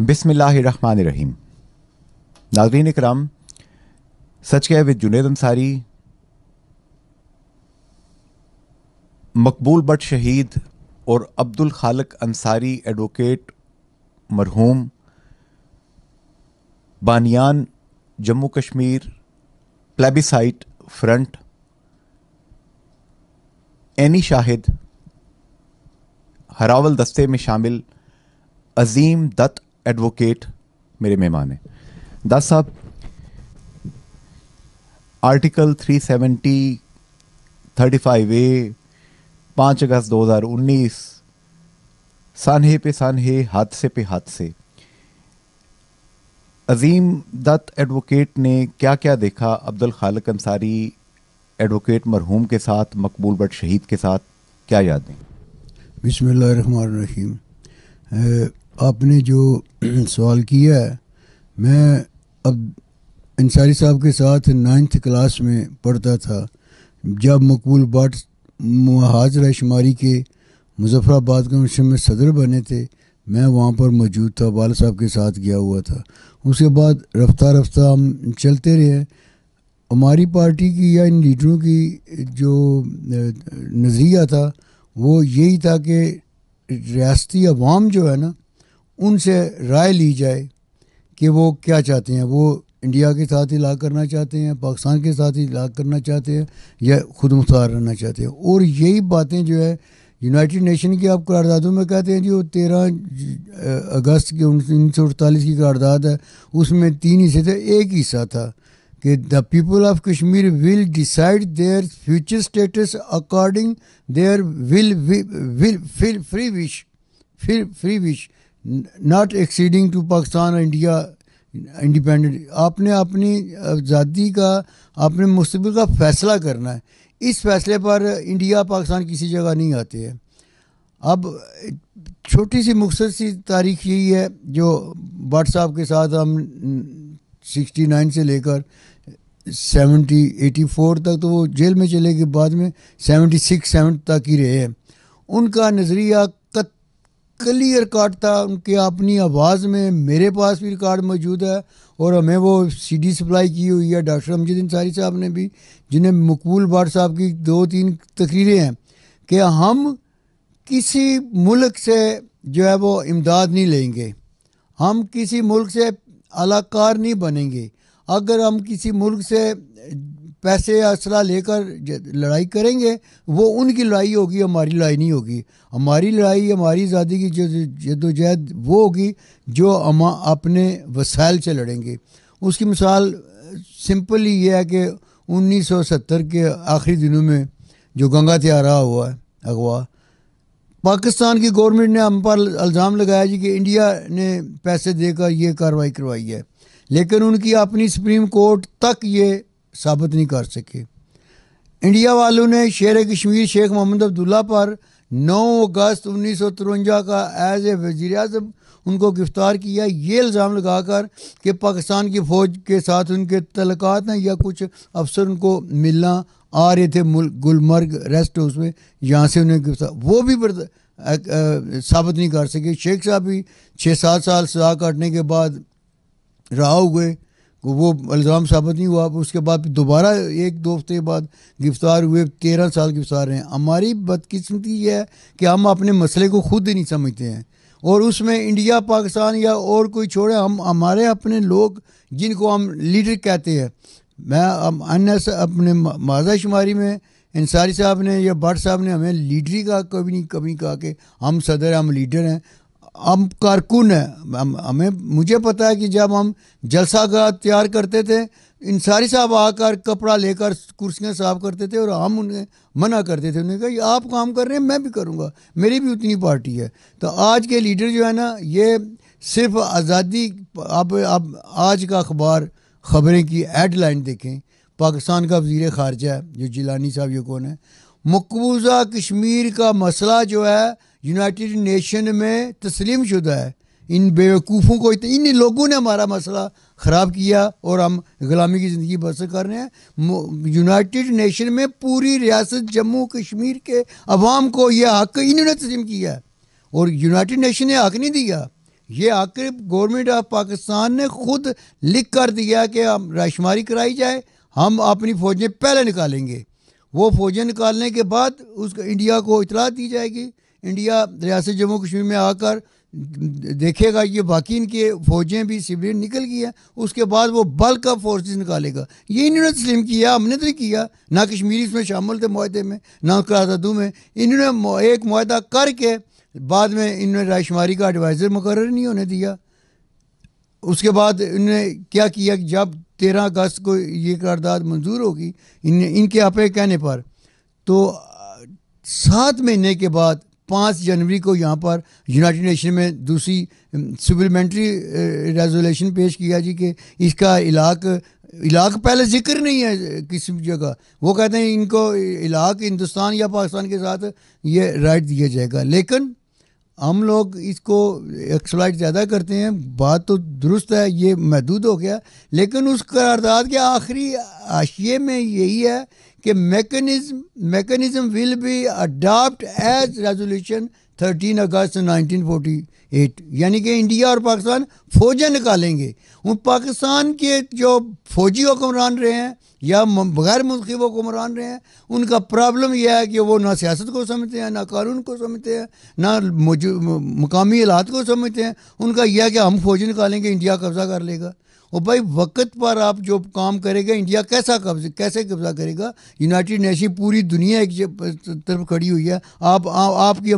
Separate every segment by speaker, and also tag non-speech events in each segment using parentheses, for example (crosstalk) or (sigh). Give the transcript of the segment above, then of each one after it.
Speaker 1: बिसमीम् नाजरीन कराम सच के विद जुनेद अंसारी मकबूल बट शहीद और अब्दुल खालक अंसारी एडवोकेट मरहूम बानियान जम्मू कश्मीर प्लेबिसाइट फ्रंट एनी शाहिद हरावल दस्ते में शामिल अजीम दत्त एडवोकेट मेरे मेहमान हैं दास साहब आर्टिकल 370 35 ए पाँच अगस्त 2019 सानहे पे सानहे हादसे पे हादसे अजीम दत्त एडवोकेट ने क्या क्या देखा अब्दुल खालक अंसारी एडवोकेट मरहूम के साथ मकबूल बट शहीद के साथ क्या यादें
Speaker 2: बिसमीम आपने जो (clears throat) सवाल किया है मैं अब अंसारी साहब के साथ नाइन्थ क्लास में पढ़ता था जब मकबूल भट्ट महाजरा शुमारी के मुजफ्फराबाद कमीशन में सदर बने थे मैं वहाँ पर मौजूद था बाल साहब के साथ गया हुआ था उसके बाद रफ़्तार रफ्तार हम चलते रहे हमारी पार्टी की या इन लीडरों की जो नज़रिया था वो यही था कि रियाती अवाम जो है ना उनसे राय ली जाए कि वो क्या चाहते हैं वो इंडिया के साथ ही लाग करना चाहते हैं पाकिस्तान के साथ ही लाग करना चाहते हैं या खुद मुख्तार रहना चाहते हैं और यही बातें जो है यूनाइटेड नेशन की आप करारदादों में कहते हैं जी वो तेरह अगस्त के उन्नीस सौ अड़तालीस की करारदाद है उसमें तीन हिस्से थे एक हिस्सा था कि the people of Kashmir will decide their future status according their will फिर फ्री विश फिर free wish not exceeding to Pakistan India independent आपने अपनी आज़ादी का अपने मुस्तबिल का फैसला करना है इस फैसले पर इंडिया पाकिस्तान किसी जगह नहीं आते हैं अब छोटी सी मुख्तर सी तारीख यही है जो भट्ट साहब के साथ हम 69 से लेकर 70 84 तक तो वो जेल में चले गए बाद में 76 सेवन तक ही रहे हैं उनका नज़रिया कत क्लियर कट था उनके अपनी आवाज़ में मेरे पास भी रिकॉर्ड मौजूद है और हमें वो सीडी सप्लाई की हुई है डॉक्टर अमजद अंसारी साहब ने भी जिन्हें मकबूल भाट साहब की दो तीन तकरीरें हैं कि हम किसी मुल्क से जो है वो इमदाद नहीं लेंगे हम किसी मुल्क से अलाकार नहीं बनेंगे अगर हम किसी मुल्क से पैसे या असला लेकर लड़ाई करेंगे वो उनकी लड़ाई होगी हमारी लड़ाई नहीं होगी हमारी लड़ाई हमारी आज़ादी की जदोजहद वो होगी जो हम अपने वसाइल से लड़ेंगे उसकी मिसाल सिंपल ही ये है कि 1970 के आखिरी दिनों में जो गंगा त्यारा हुआ है अगवा पाकिस्तान की गवर्नमेंट ने हम पर इल्ज़ाम लगाया जी कि इंडिया ने पैसे देकर ये कार्रवाई करवाई है लेकिन उनकी अपनी सुप्रीम कोर्ट तक ये साबित नहीं कर सके इंडिया वालों ने शेर कश्मीर शेख मोहम्मद अब्दुल्ला पर 9 अगस्त उन्नीस का एज ए वजीर अजम उनको गिरफ्तार किया ये इल्ज़ाम लगाकर कि पाकिस्तान की फ़ौज के साथ उनके तलक़ हैं या कुछ अफसर उनको मिलना आ रहे थे मुल्क गुलमर्ग रेस्ट हाउस में यहाँ से उन्हें गिरफ्तार वो भी साबित नहीं कर सके शेख साहब भी छः सात साल सजा काटने के बाद रहा हुए वो अल्ज़ाम साबित नहीं हुआ उसके बाद दोबारा एक दो हफ्ते बाद गिरफ़्तार हुए तेरह साल गिरफ़्तार हैं हमारी बदकिस्मती यह है कि हम अपने मसले को खुद ही नहीं समझते हैं और उसमें इंडिया पाकिस्तान या और कोई छोड़े हम हमारे अपने लोग जिनको हम लीडर कहते हैं मैं अन्य अपने माजा शुमारी में इंसारी साहब ने या भट्ट साहब ने हमें लीडरी का कभी नहीं कभी कहा कि हम सदर हम लीडर हैं हम कारकुन है हम हमें मुझे पता है कि जब हम जलसागाह तैयार करते थे इंसारी साहब आकर कपड़ा लेकर कुर्सियाँ साफ करते थे और हम उन्हें मना करते थे उन्होंने कहा ये आप काम कर रहे हैं मैं भी करूँगा मेरी भी उतनी पार्टी है तो आज के लीडर जो है ना ये सिर्फ आज़ादी आप अब आज का अखबार खबरें की हेडलाइन देखें पाकिस्तान का वजीर खारजा है जो जिलानी साहब ये कौन है मकबूजा कश्मीर का मसला जो है यूनाइटेड नेशन में तस्लीम शुदा है इन बेवकूफ़ों को इन लोगों ने हमारा मसला ख़राब किया और हम ग़ुलामी की ज़िंदगी बसर कर रहे हैं यूनाइटेड नेशन में पूरी रियासत जम्मू कश्मीर के अवाम को यह हक इन्होंने तस्लीम किया है और यूनाइटेड नेशन ने हक नहीं दिया ये हक गवर्नमेंट ऑफ पाकिस्तान ने खुद लिख कर दिया कि हम राशमारी कराई जाए हम अपनी फ़ौजें पहले निकालेंगे वो फ़ौजें निकालने के बाद उस इंडिया को इतला दी जाएगी इंडिया रियासत जम्मू कश्मीर में आकर देखेगा ये बाकी इनके फौजें भी सिविलियन निकल गई है उसके बाद वो बल्क का फोर्सेस निकालेगा ये इन्होंने तो तस्लीम किया हमने तो किया ना कश्मीरी इसमें शामिल थे माहे में ना करारदादू में इन्होंने एक माहा करके बाद में इन्होंने रायशुमारी का एडवाइज़र मुकर नहीं होने दिया उसके बाद इन्होंने क्या किया जब तेरह अगस्त को ये करारदाद मंजूर होगी इन इनके आप कहने पर तो सात महीने के बाद पाँच जनवरी को यहाँ पर यूनाइटेड नेशन में दूसरी सुप्लीमेंट्री रेजोल्यूशन पेश किया जी कि इसका इलाक इलाक पहले जिक्र नहीं है किसी जगह वो कहते हैं इनको इलाक हिंदुस्तान या पाकिस्तान के साथ ये राइट दिया जाएगा लेकिन हम लोग इसको एक्सप्लाइट ज़्यादा करते हैं बात तो दुरुस्त है ये महदूद हो गया लेकिन उस करारदाद के आखिरी आशिए में यही है कि mechanism mechanism will be adopt as resolution 13 अगस्त 1948 यानी कि इंडिया और पाकिस्तान फौजें निकालेंगे उन पाकिस्तान के जो फौजी हुक्मरान रहे हैं या बगैर मुल्की हुक्मरान रहे हैं उनका प्रॉब्लम यह है कि वो ना सियासत को समझते हैं ना कानून को समझते हैं ना मुकामी हालात को समझते हैं उनका यह है कि हम फौजी निकालेंगे इंडिया कब्ज़ा कर लेगा और भाई वक्त पर आप जो काम करेगा इंडिया कैसा कब्जा कैसे कब्जा करेगा यूनाइटेड नेशन पूरी दुनिया एक तरफ खड़ी हुई है आप आ, आपकी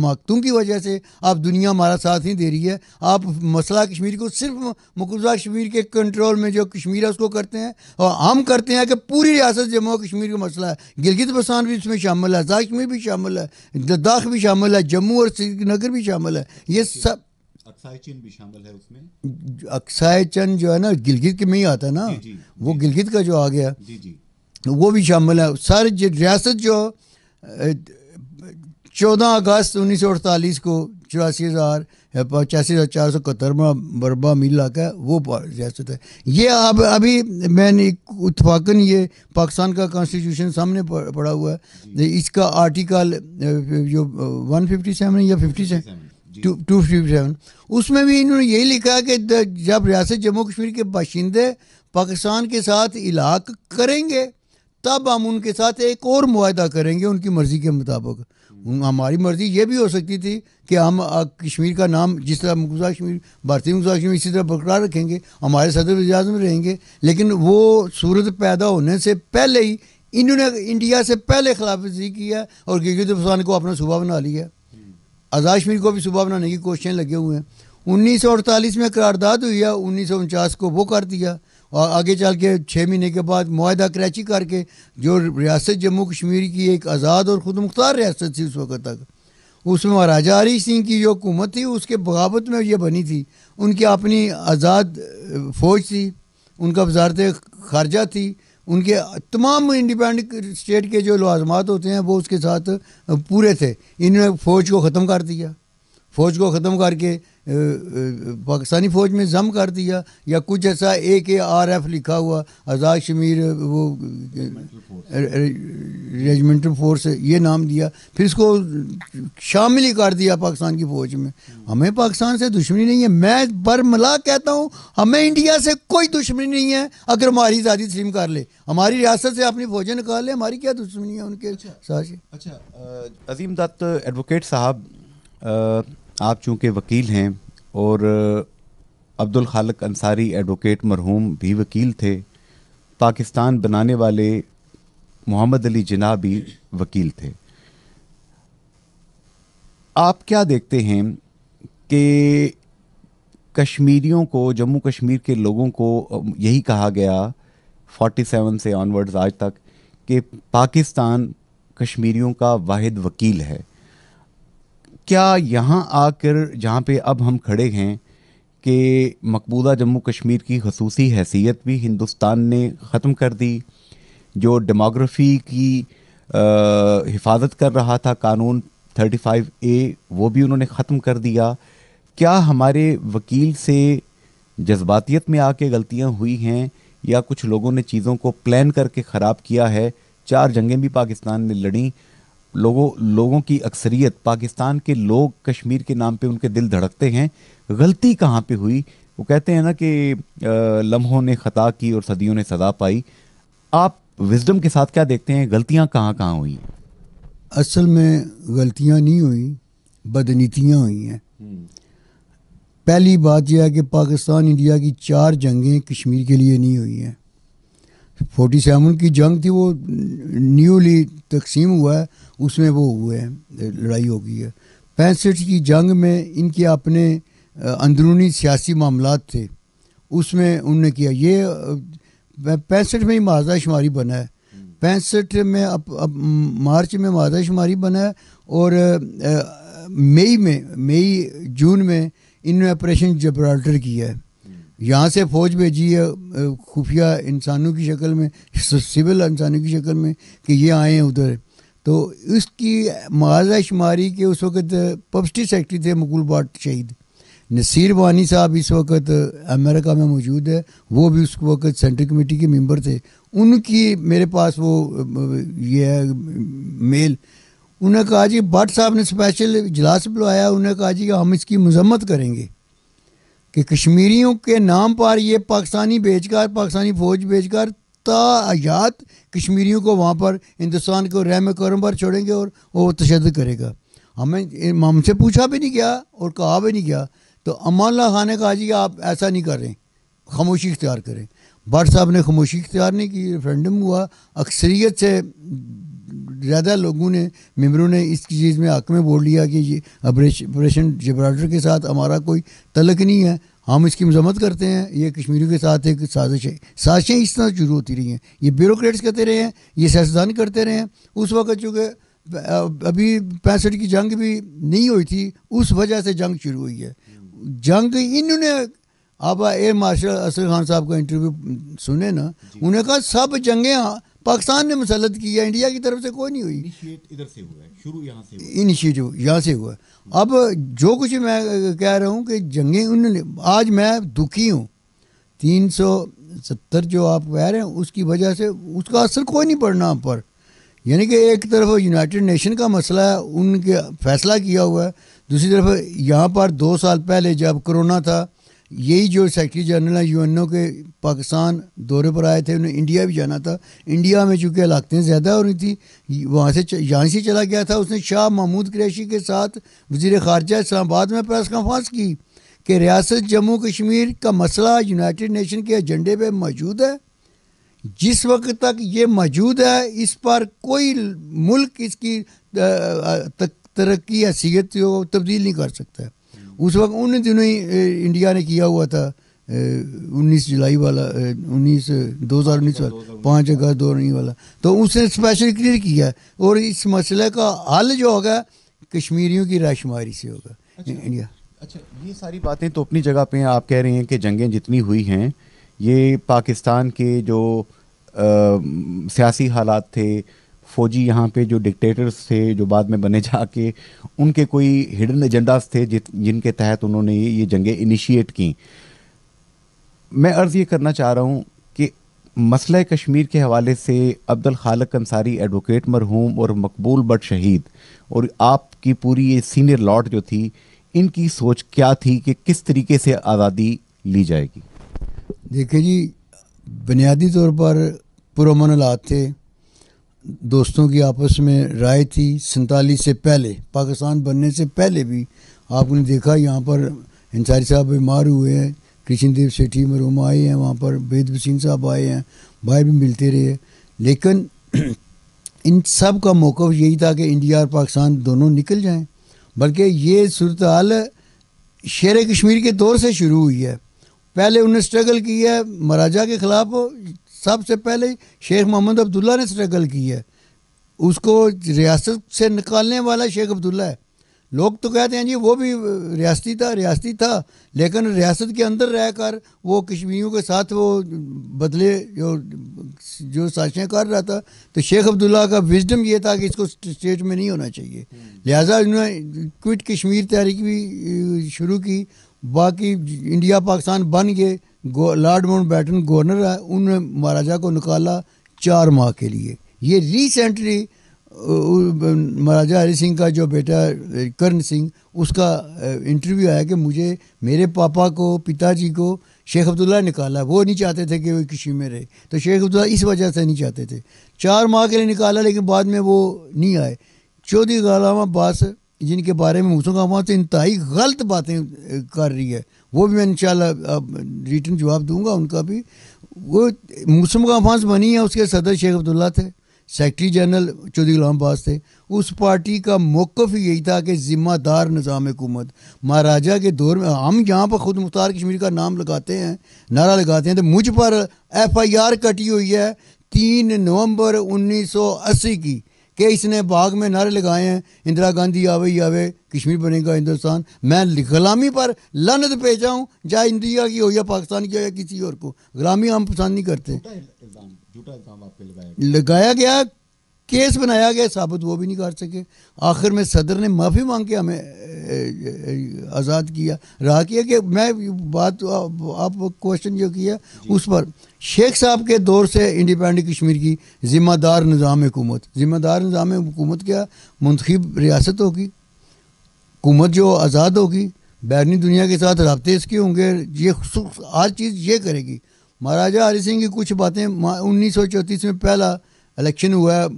Speaker 2: माकतों की वजह से आप दुनिया हमारा साथ नहीं दे रही है आप मसला कश्मीर को सिर्फ मकबूजा कश्मीर के कंट्रोल में जो कश्मीर है उसको करते हैं और हम करते हैं कि पूरी रियासत जम्मू कश्मीर का मसला है गिलगित बसान भी इसमें शामिल है कश्मीर भी शामिल है लद्दाख भी शामिल है जम्मू और श्रीनगर भी शामिल है ये सब अक्साय चंद उसमें चंद जो है ना गिलगित के में ही आता है ना जी, जी, वो गिलगित का जो आ गया जी जी वो भी शामिल है सारे रियासत जो चौदह अगस्त उन्नीस सौ अड़तालीस को चौरासी हज़ार पचासी हज़ार चार सौ इकहत्तरवा बरबा मील इलाका है वो रियासत है ये अब अभी मैंने उत्फाकन ये पाकिस्तान का कॉन्स्टिट्यूशन सामने पड़ा हुआ है इसका आर्टिकल जो वन फिफ्टी सेवन या fifty seven two fifty seven उसमें भी इन्होंने यही लिखा कि जब रियासत जम्मू कश्मीर के बाशिंदे पाकिस्तान के साथ इलाक करेंगे तब हम उनके साथ एक और माहा करेंगे उनकी मर्ज़ी के मुताबिक हमारी मर्ज़ी ये भी हो सकती थी कि हम कश्मीर का नाम जिस तरह मुकदा कश्मीर भारतीय मुकदा कश्मीर इसी तरह बरकरार रखेंगे हमारे सदर वजाज में रहेंगे लेकिन वो सूरत पैदा होने से पहले ही इन्होंने इंडिया से पहले खिलाफ की किया और गिलगित को अपना सूबा बना लिया आज़ाद कश्मीर को भी सुबह बनाने की कोशिशें लगे हुए हैं उन्नीस सौ अड़तालीस में करारदाद हुई है उन्नीस सौ उनचास को वो कर दिया और आगे चल के छः महीने के बाद माहा कराची करके जो रियासत जम्मू कश्मीर की एक आज़ाद और ख़ुद मुख्तार रियासत थी उस वक्त तक उसमें महाराजा हरी सिंह की जो हुकूमत थी उसके बगावत में ये बनी थी उनकी अपनी आज़ाद फ़ौज थी उनका वजारत खारजा थी उनके तमाम इंडिपेंडेंट स्टेट के जो लाजमात होते हैं वो उसके साथ पूरे थे इन्होंने फ़ौज को ख़त्म कर दिया फ़ौज को ख़त्म करके पाकिस्तानी फ़ौज में जम कर दिया या कुछ ऐसा ए के आर एफ लिखा हुआ आज़ाद शमीर वो रेजिमेंटल फोर्स ये नाम दिया फिर इसको शामिल ही कर दिया पाकिस्तान की फ़ौज में हमें पाकिस्तान से दुश्मनी नहीं है मैं बरमला कहता हूँ हमें इंडिया से कोई दुश्मनी नहीं है अगर हमारी आज़ादी तस्लीम कर ले हमारी रियासत से अपनी फ़ौजें निकाल लें हमारी क्या दुश्मनी है उनके अच्छा, साथ अच्छा
Speaker 1: अजीम दत्त एडवोकेट साहब आप चूँकि वकील हैं और अब्दुल खालक अंसारी एडवोकेट मरहूम भी वकील थे पाकिस्तान बनाने वाले मोहम्मद अली जिना भी वकील थे आप क्या देखते हैं कि कश्मीरियों को जम्मू कश्मीर के लोगों को यही कहा गया 47 से ऑनवर्ड्स आज तक कि पाकिस्तान कश्मीरियों का वाहिद वकील है क्या यहाँ आकर जहाँ पे अब हम खड़े हैं कि मकबूदा जम्मू कश्मीर की खसूसी हैसियत भी हिंदुस्तान ने ख़त्म कर दी जो डेमोग्राफी की हिफाजत कर रहा था कानून 35 ए वो भी उन्होंने ख़त्म कर दिया क्या हमारे वकील से जज्बातीत में आके गलतियाँ हुई हैं या कुछ लोगों ने चीज़ों को प्लान करके ख़राब किया है चार जंगें भी पाकिस्तान ने लड़ी लोगों लोगों की अक्सरियत पाकिस्तान के लोग कश्मीर के नाम पे उनके दिल धड़कते हैं गलती कहाँ पे हुई वो कहते हैं ना कि लम्हों ने ख़ता की और सदियों ने सदा पाई आप विजडम के साथ क्या देखते हैं गलतियाँ कहाँ कहाँ हुई
Speaker 2: असल में गलतियाँ नहीं हुई बदनीतियाँ हुई हैं हम्म। पहली बात यह है कि पाकिस्तान इंडिया की चार जंगें कश्मीर के लिए नहीं हुई हैं फोटी सेवन की जंग थी वो न्यूली तकसीम हुआ है उसमें वो हुए हैं लड़ाई हो गई है पैंसठ की जंग में इनके अपने अंदरूनी सियासी मामला थे उसमें उनने किया ये पैंसठ में ही मादा शुमारी बना है पैंसठ में अब अब मार्च में मादा शुमारी बना है और मई में मई जून में इन्होंने ऑपरेशन जबराल्टर किया है यहाँ से फौज भेजी है खुफिया इंसानों की शक्ल में सिविल इंसानों की शक्ल में कि ये आए हैं उधर तो उसकी मुआजा शुमारी के उस वक्त पब्सटी सेक्रेटरी थे मकुल बाट शहीद नसीर वानी साहब इस वक्त अमेरिका में मौजूद है वो भी उस वक्त सेंट्रल कमेटी के मेंबर थे उनकी मेरे पास वो ये मेल उन्होंने कहा जी भट्ट साहब ने स्पेशल इजलास बुलाया उन्होंने कहा जी हम इसकी मजम्मत करेंगे कि कश्मीरियों के नाम पर ये पाकिस्तानी बेचकर पाकिस्तानी फ़ौज बेचकर ता आयात कश्मीरियों को वहाँ पर हिंदुस्तान को रहम करम पर छोड़ेंगे और वो तशद करेगा हमें हमसे पूछा भी नहीं गया और कहा भी नहीं गया तो अमानल्ला खान ने कहा जी आप ऐसा नहीं कर रहे खामोशी इख्तियार करें भट्ट साहब ने खामोशी इख्तियार नहीं की रेफरेंडम हुआ अक्सरीत से ज़्यादा लोगों ने मेम्बरों ने इस चीज़ में हक में बोल लिया कि ये ऑपरेशन जबराडर के साथ हमारा कोई तलक नहीं है हम इसकी मजम्मत करते हैं ये कश्मीरियों के साथ एक साजिश है साजिशें इस तरह शुरू होती रही हैं ये ब्यूरोट्स करते रहे हैं ये सियासदान करते रहे हैं उस वक्त चूँकि अभी पैंसठ की जंग भी नहीं हुई थी उस वजह से जंग शुरू हुई है जंग इन्होंने आप एयर मार्शल असर खान साहब का इंटरव्यू सुने ना उन्हें कहा सब जंगें हाँ, पाकिस्तान ने मसलत की है इंडिया की तरफ से कोई नहीं हुई इधर से हुआ है शुरू यहाँ से इनिशिएटिव यहाँ से हुआ है अब जो कुछ मैं कह रहा हूँ कि जंगे उन्होंने आज मैं दुखी हूँ तीन सौ सत्तर जो आप कह रहे हैं उसकी वजह से उसका असर कोई नहीं पड़ना पर यानी कि एक तरफ यूनाइटेड नेशन का मसला है उनके फैसला किया हुआ है दूसरी तरफ यहाँ पर दो साल पहले जब कोरोना था यही जो सेक्रेटरी जनरल है यूएनओ के पाकिस्तान दौरे पर आए थे उन्हें इंडिया भी जाना था इंडिया में चूँकि हलाकतें ज़्यादा हो रही थी वहाँ से यहाँ से चला गया था उसने शाह महमूद क्रैशी के साथ वजीर खारजा इस्लामाबाद में प्रेस कॉन्फ्रेंस की कि रियासत जम्मू कश्मीर का मसला यूनाइट नेशन के एजेंडे पर मौजूद है जिस वक्त तक ये मौजूद है इस पर कोई मुल्क इसकी तरक्की हैसीत तब्दील नहीं कर सकता है उस वक्त उन दिनों ही इंडिया ने किया हुआ था उन्नीस जुलाई वाला उन्नीस दो हज़ार उन्नीस वाला पाँच अगस्त दो उन्नीस वाला तो उसने स्पेशल क्लियर किया और इस मसले का हल जो होगा कश्मीरियों की राशमारी से होगा अच्छा, इंडिया अच्छा ये सारी बातें तो अपनी जगह पे
Speaker 1: आप कह रहे हैं कि जंगें जितनी हुई हैं ये पाकिस्तान के जो सियासी हालात थे फौजी यहाँ पे जो डिक्टेटर्स थे जो बाद में बने जाके उनके कोई हिडन एजेंडाज थे जिनके तहत उन्होंने ये जंगें इनिशिएट की मैं अर्ज़ ये करना चाह रहा हूँ कि मसला कश्मीर के हवाले से अब्दुल खालक अंसारी एडवोकेट मरहूम और मकबूल बट शहीद और आपकी पूरी ये सीनियर लॉट जो थी इनकी सोच क्या थी कि किस तरीके से आज़ादी ली जाएगी
Speaker 2: देखिए जी बुनियादी तौर पर पुरमन थे दोस्तों की आपस में राय थी सैतालीस से पहले पाकिस्तान बनने से पहले भी आपने देखा यहाँ पर अंसारी साहब बीमार हुए हैं कृष्ण देव सेठी मरूम आए हैं वहाँ पर वेद वसीन साहब आए हैं भाई भी मिलते रहे लेकिन (clears throat) इन सब का मौक़ यही था कि इंडिया और पाकिस्तान दोनों निकल जाएं बल्कि ये सूरत हाल शेर कश्मीर के दौर से शुरू हुई है पहले उन्होंने स्ट्रगल की है महाराजा के ख़िलाफ़ सबसे पहले शेख मोहम्मद अब्दुल्ला ने स्ट्रगल की है उसको रियासत से निकालने वाला शेख अब्दुल्ला है लोग तो कहते हैं जी वो भी रियासती था रियासती था लेकिन रियासत के अंदर रहकर वो कश्मीरियों के साथ वो बदले जो जो साजिशें कर रहा था तो शेख अब्दुल्ला का विजडम ये था कि इसको स्टेट में नहीं होना चाहिए हम्म। लिहाजा उन्होंने क्विट कश्मीर तहरीक भी शुरू की बाकी इंडिया पाकिस्तान बन गए लॉर्ड माउंट बैटन गवर्नर है उन्होंने महाराजा को निकाला चार माह के लिए ये रिसेंटली महाराजा हरी सिंह का जो बेटा करण सिंह उसका इंटरव्यू आया कि मुझे मेरे पापा को पिताजी को शेख अब्दुल्ला निकाला वो नहीं चाहते थे कि वो किसी में रहे तो शेख अब्दुल्ला इस वजह से नहीं चाहते थे चार माह के लिए निकाला लेकिन बाद में वो नहीं आए चौधरी गुलाम अब्बास जिनके बारे में वहाँ तो इंतहाई गलत बातें कर रही है वो भी मैं इन रिटर्न जवाब दूंगा उनका भी वो मुस्लिम का फांस बनी है उसके सदर शेख अब्दुल्ला थे सेक्रटरी जनरल चौधरी गुलाम अब्बास थे उस पार्टी का मौक़ ही यही था कि ज़िम्मेदार निज़ाम हुकूमत महाराजा के दौर में हम यहाँ पर ख़ुद मुख्तार कश्मीर का नाम लगाते हैं नारा लगाते हैं तो मुझ पर एफ आई आर कटी हुई है तीन नवंबर 1980 की कि इसने बाग में नारे लगाए हैं इंदिरा गांधी आवे ही आवे कश्मीर बनेगा हिंदुस्तान मैं गुलामी पर लनत भेजा हूँ चाहे इंडिया की हो या पाकिस्तान की हो या किसी और को गुलामी हम पसंद नहीं करते लगाया गया केस बनाया गया साबित वो भी नहीं कर सके आखिर में सदर ने माफ़ी मांग के हमें आज़ाद किया रहा किया कि मैं बात आप क्वेश्चन जो किया उस पर शेख साहब के दौर से इंडिपेंडेंट कश्मीर की ज़िम्मेदार निज़ाम हुकूमत ज़िम्मेदार निज़ाम हुकूमत क्या मंतखब रियासत होगी हुकूमत जो आज़ाद होगी बैरनी दुनिया के साथ रबते इसके होंगे ये हर चीज़ ये करेगी महाराजा हरी सिंह की कुछ बातें उन्नीस सौ चौंतीस में पहला इलेक्शन हुआ है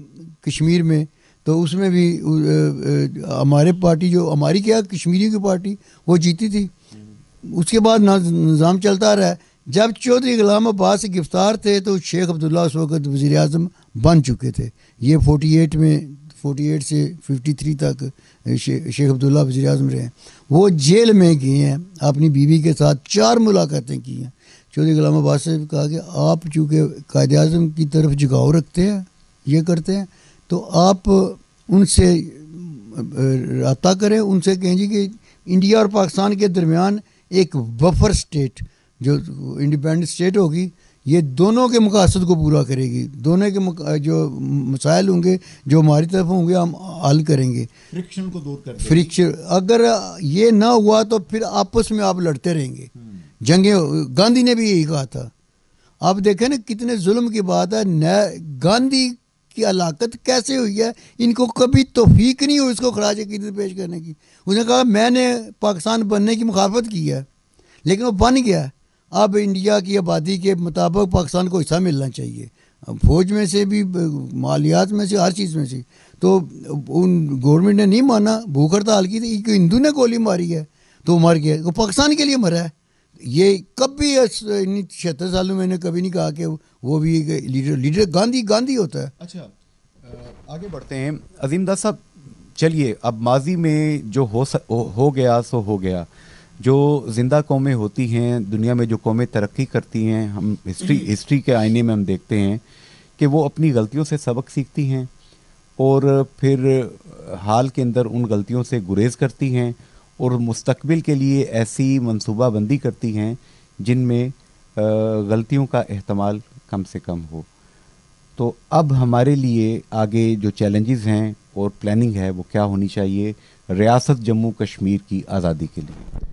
Speaker 2: कश्मीर में तो उसमें भी हमारे पार्टी जो हमारी क्या कश्मीरियों की पार्टी वो जीती थी उसके बाद निज़ाम चलता रहा जब चौधरी गुलाम अब्बास गिरफ्तार थे तो शेख अब्दुल्ला उस वक्त वज़ी अजम बन चुके थे ये 48 में 48 से 53 तक शे, शेख अब्दुल्ला वजी अजम रहे हैं वो जेल में गए हैं अपनी बीवी के साथ चार मुलाकातें की हैं चौधरी गुलाम अब्बास ने कहा कि आप चूँकि कायद अजम की तरफ जगाव रखते हैं ये करते हैं तो आप उनसे रता करें उनसे कहें जी कि इंडिया और पाकिस्तान के दरमियान एक बफर स्टेट जो इंडिपेंडेंट स्टेट होगी ये दोनों के मकासद को पूरा करेगी दोनों के जो मसाइल होंगे जो हमारी तरफ होंगे हम हल करेंगे फ्रिक्शन को दूर करेंगे फ्रिक्शन अगर ये ना हुआ तो फिर आपस में आप लड़ते रहेंगे हम्म। जंगे गांधी ने भी यही कहा था आप देखें ना कितने जुल्म की बात है गांधी की हलाकत कैसे हुई है इनको कभी तोफीक नहीं हुई इसको खराज अकीदत पेश करने की उन्होंने कहा मैंने पाकिस्तान बनने की मुखालफत की है लेकिन वो बन गया अब इंडिया की आबादी के मुताबिक पाकिस्तान को हिस्सा मिलना चाहिए फौज में से भी मालियात में से हर चीज़ में से तो उन गवर्नमेंट ने नहीं माना भूख हड़ताल की थी हिंदू ने गोली मारी है तो मर गया वो पाकिस्तान के लिए मरा है ये कभी इन छिहत्तर सालों में मैंने कभी नहीं कहा कि वो भी एक लीडर लीडर गांधी गांधी होता है अच्छा आगे बढ़ते हैं अजीम दास साहब चलिए अब
Speaker 1: माजी में जो हो स, हो, हो गया सो हो गया जो जिंदा कौमें होती हैं दुनिया में जो कौमें तरक्की करती हैं हम हिस्ट्री हिस्ट्री के आईने में हम देखते हैं कि वो अपनी गलतियों से सबक सीखती हैं और फिर हाल के अंदर उन गलतियों से गुरेज करती हैं और मुस्तबिल के लिए ऐसी मनसूबाबंदी करती हैं जिनमें गलतियों का अहतमाल कम से कम हो तो अब हमारे लिए आगे जो चैलेंजेस हैं और प्लानिंग है वो क्या होनी चाहिए रियासत जम्मू कश्मीर की आज़ादी के लिए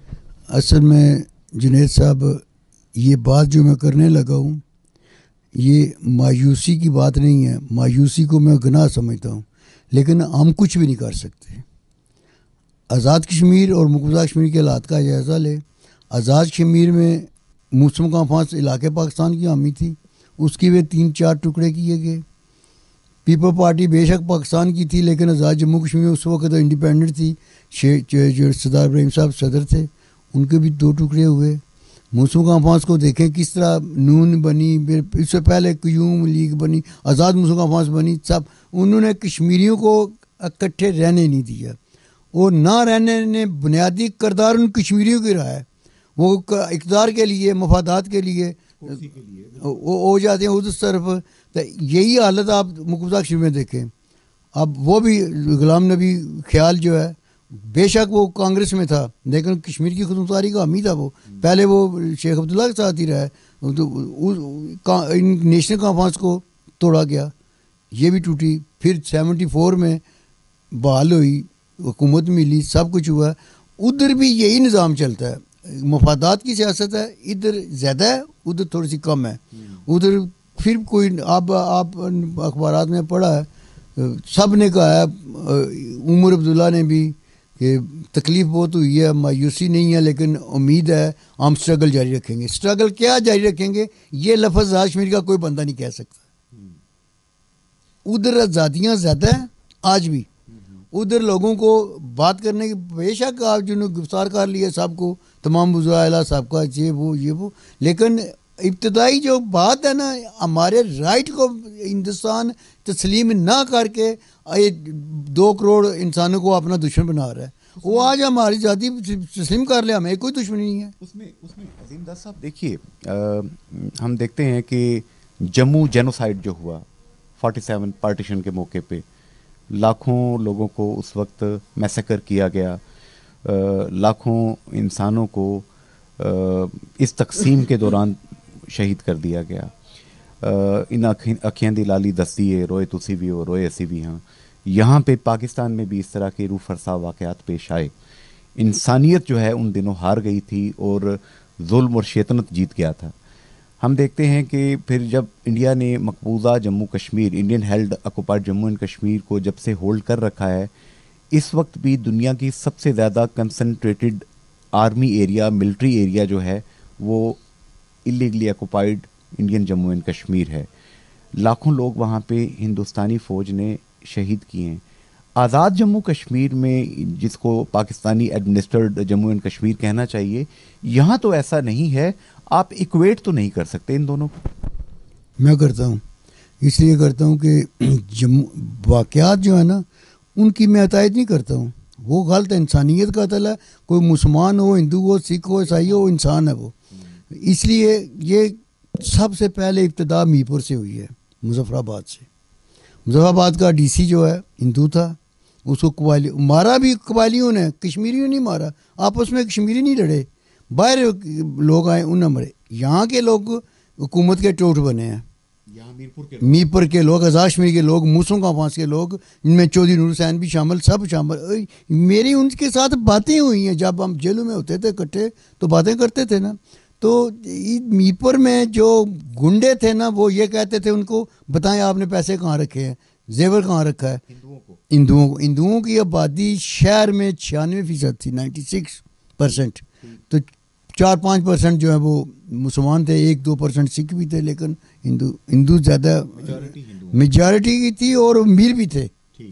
Speaker 2: असल में जुनेद साहब ये बात जो मैं करने लगा हूँ ये मायूसी की बात नहीं है मायूसी को मैं गुनाह समझता हूँ लेकिन हम कुछ भी नहीं कर सकते आज़ाद कश्मीर और मकबूजा कश्मीर के हालात का जायज़ा ले आज़ाद कश्मीर में मौसम का फांस इलाके पाकिस्तान की हामी थी उसकी वे तीन चार टुकड़े किए गए पीपल पार्टी बेशक पाकिस्तान की थी लेकिन आज़ाद जम्मू कश्मीर उस वक्त तो इंडिपेंडेंट थी जो सरदार इब्राहिम साहब सदर थे उनके भी दो टुकड़े हुए मौसम का फांस को देखें किस तरह नून बनी इससे पहले क्यूम लीग बनी आज़ाद मौसम का फांस बनी सब उन्होंने कश्मीरियों को इकट्ठे रहने नहीं दिया वो ना रहने ने बुनियादी करदार उन कश्मीरियों की रहा है वो इकदार के लिए मफादात के लिए वो हो जाते हैं उस तरफ तो यही हालत आप मुकबा कश्मीर में देखें अब वो भी गुलाम नबी ख्याल जो है बेशक वो कांग्रेस में था लेकिन कश्मीर की खदमसारी का हामी था वो हम्म। पहले वो शेख अब्दुल्ला के साथ ही रहा है तो, तो नेशनल कॉन्फ्रेंस को तोड़ा गया ये भी टूटी फिर सेवेंटी फोर में बहाल हुई हुकूमत मिली सब कुछ हुआ उधर भी यही निज़ाम चलता है मफादात की सियासत है इधर ज़्यादा है उधर थोड़ी सी कम है हम्म। उधर फिर कोई आप आप अखबार में पढ़ा है सब ने कहा है उमर अब्दुल्ला ने भी कि तकलीफ़ बहुत हुई है मायूसी नहीं है लेकिन उम्मीद है हम स्ट्रगल जारी रखेंगे स्ट्रगल क्या जारी रखेंगे ये लफज कश्मीर का कोई बंदा नहीं कह सकता हम्म। उधर आज़ादियाँ ज़्यादा हैं आज भी उधर लोगों को बात करने की बेशक आप जिन्होंने गिरफ्तार कर लिया सबको तमाम साहब सबका ये वो ये वो लेकिन इब्तदाई जो बात है ना हमारे राइट को हिंदुस्तान तस्लीम ना करके ये दो करोड़ इंसानों को अपना दुश्मन बना रहा है वो आज हमारी जाति तस्लीम कर ले हमें कोई दुश्मनी नहीं है उसमें
Speaker 1: उसमें अजीम दास साहब देखिए हम देखते हैं कि जम्मू जेनोसाइड जो हुआ 47 पार्टीशन के मौके पे लाखों लोगों को उस वक्त मैसेकर किया गया लाखों इंसानों को इस तकसीम के दौरान शहीद कर दिया गया इन अखियाँ दसी है रोए तुसी भी हो रोए ऐसी भी हाँ यहाँ पे पाकिस्तान में भी इस तरह के रूह फरसा वाक़ात पेश आए इंसानियत जो है उन दिनों हार गई थी और जुल्म और शैतनत जीत गया था हम देखते हैं कि फिर जब इंडिया ने मकबूजा Jammu Kashmir Indian held occupied Jammu and Kashmir को जब से होल्ड कर रखा है इस वक्त भी दुनिया की सबसे ज़्यादा concentrated army area military area जो है वो illegally occupied Indian Jammu and Kashmir है लाखों लोग वहाँ पे हिंदुस्तानी फ़ौज ने शहीद किए हैं आज़ाद जम्मू कश्मीर में जिसको पाकिस्तानी एडमिनिस्टर्ड जम्मू एंड कश्मीर कहना चाहिए यहाँ तो ऐसा नहीं है आप इक्वेट तो नहीं कर सकते इन दोनों को
Speaker 2: मैं करता हूँ इसलिए करता हूँ कि (clears throat) जम्मू वाक़ात जो है ना उनकी मैं अतायद नहीं करता हूँ वो गलत है इंसानियत का कतल है कोई मुसलमान हो हिंदू हो सिख हो ईसाई हो इंसान है वो इसलिए ये सबसे पहले इब्तदा मीरपुर से हुई है मुजफ्फराबाद से मुजफ्फराबाद का डीसी जो है हिंदू था उसको कवाली मारा भी कवालियों ने कश्मीरियों नहीं मारा आपस में कश्मीरी नहीं लड़े बाहर लोग आए उन मरे यहाँ के लोग हुकूमत के टोट बने हैं मीरपुर के लोग आज़ाद कश्मीर के लोग मूसों का फांस के लोग इनमें चौधरी नूर हुसैन भी शामिल सब शामिल मेरी उनके साथ बातें हुई हैं जब हम जेलों में होते थे इकट्ठे तो बातें करते थे ना तो मीरपुर में जो गुंडे थे ना वो ये कहते थे उनको बताएं आपने पैसे कहाँ रखे हैं जेवर कहाँ रखा है हिंदुओं को हिंदुओं की आबादी शहर में छियानवे फीसद थी नाइन्टी सिक्स परसेंट तो चार पाँच परसेंट जो है वो मुसलमान थे एक दो परसेंट सिख भी थे लेकिन हिंदू हिंदू ज़्यादा मेजॉरिटी की थी और अमीर भी थे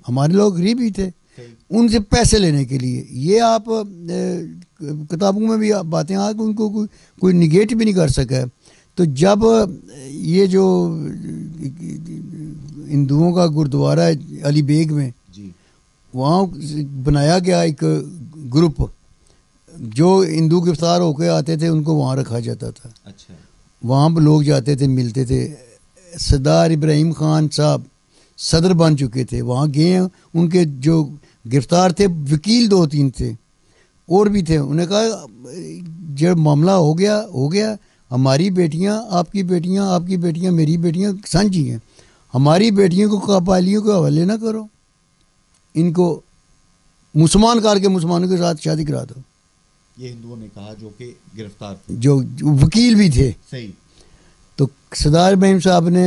Speaker 2: हमारे लोग गरीब भी थे उनसे पैसे लेने के लिए ये आप किताबों में भी बातें आ उनको कोई कोई निगेट भी नहीं कर सका है तो जब ये जो हिंदुओं का गुरुद्वारा है अली बेग में वहाँ बनाया गया एक ग्रुप जो हिंदू गिरफ्तार होकर आते थे उनको वहाँ रखा जाता था अच्छा वहाँ पर लोग जाते थे मिलते थे सरदार इब्राहिम खान साहब सदर बन चुके थे वहाँ गए उनके जो गिरफ्तार थे वकील दो तीन थे और भी थे उन्हें कहा जब मामला हो गया हो गया हमारी बेटियां आपकी बेटियां आपकी बेटियां मेरी बेटियां साझी हैं हमारी बेटियों को कापालियों के हवाले ना करो इनको मुसलमान कार के मुसलमानों के साथ शादी करा दो
Speaker 1: ये हिंदुओं ने कहा जो कि गिरफ्तार
Speaker 2: जो वकील भी थे सही तो सरदार बहीम साहब ने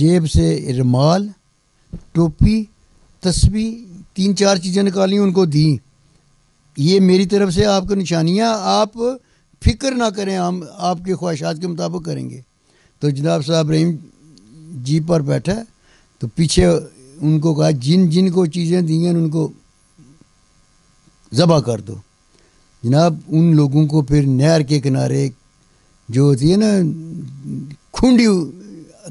Speaker 2: जेब से रुमाल टोपी तस्वीर तीन चार चीज़ें निकाली उनको दी ये मेरी तरफ से आपको निशानियाँ आप फिक्र ना करें हम आपकी ख्वाहिशात के मुताबिक करेंगे तो जनाब साहब रहीम जी पर बैठा तो पीछे उनको कहा जिन जिन को चीज़ें दी हैं उनको ज़बा कर दो जनाब उन लोगों को फिर नहर के किनारे जो होती है ना खूडी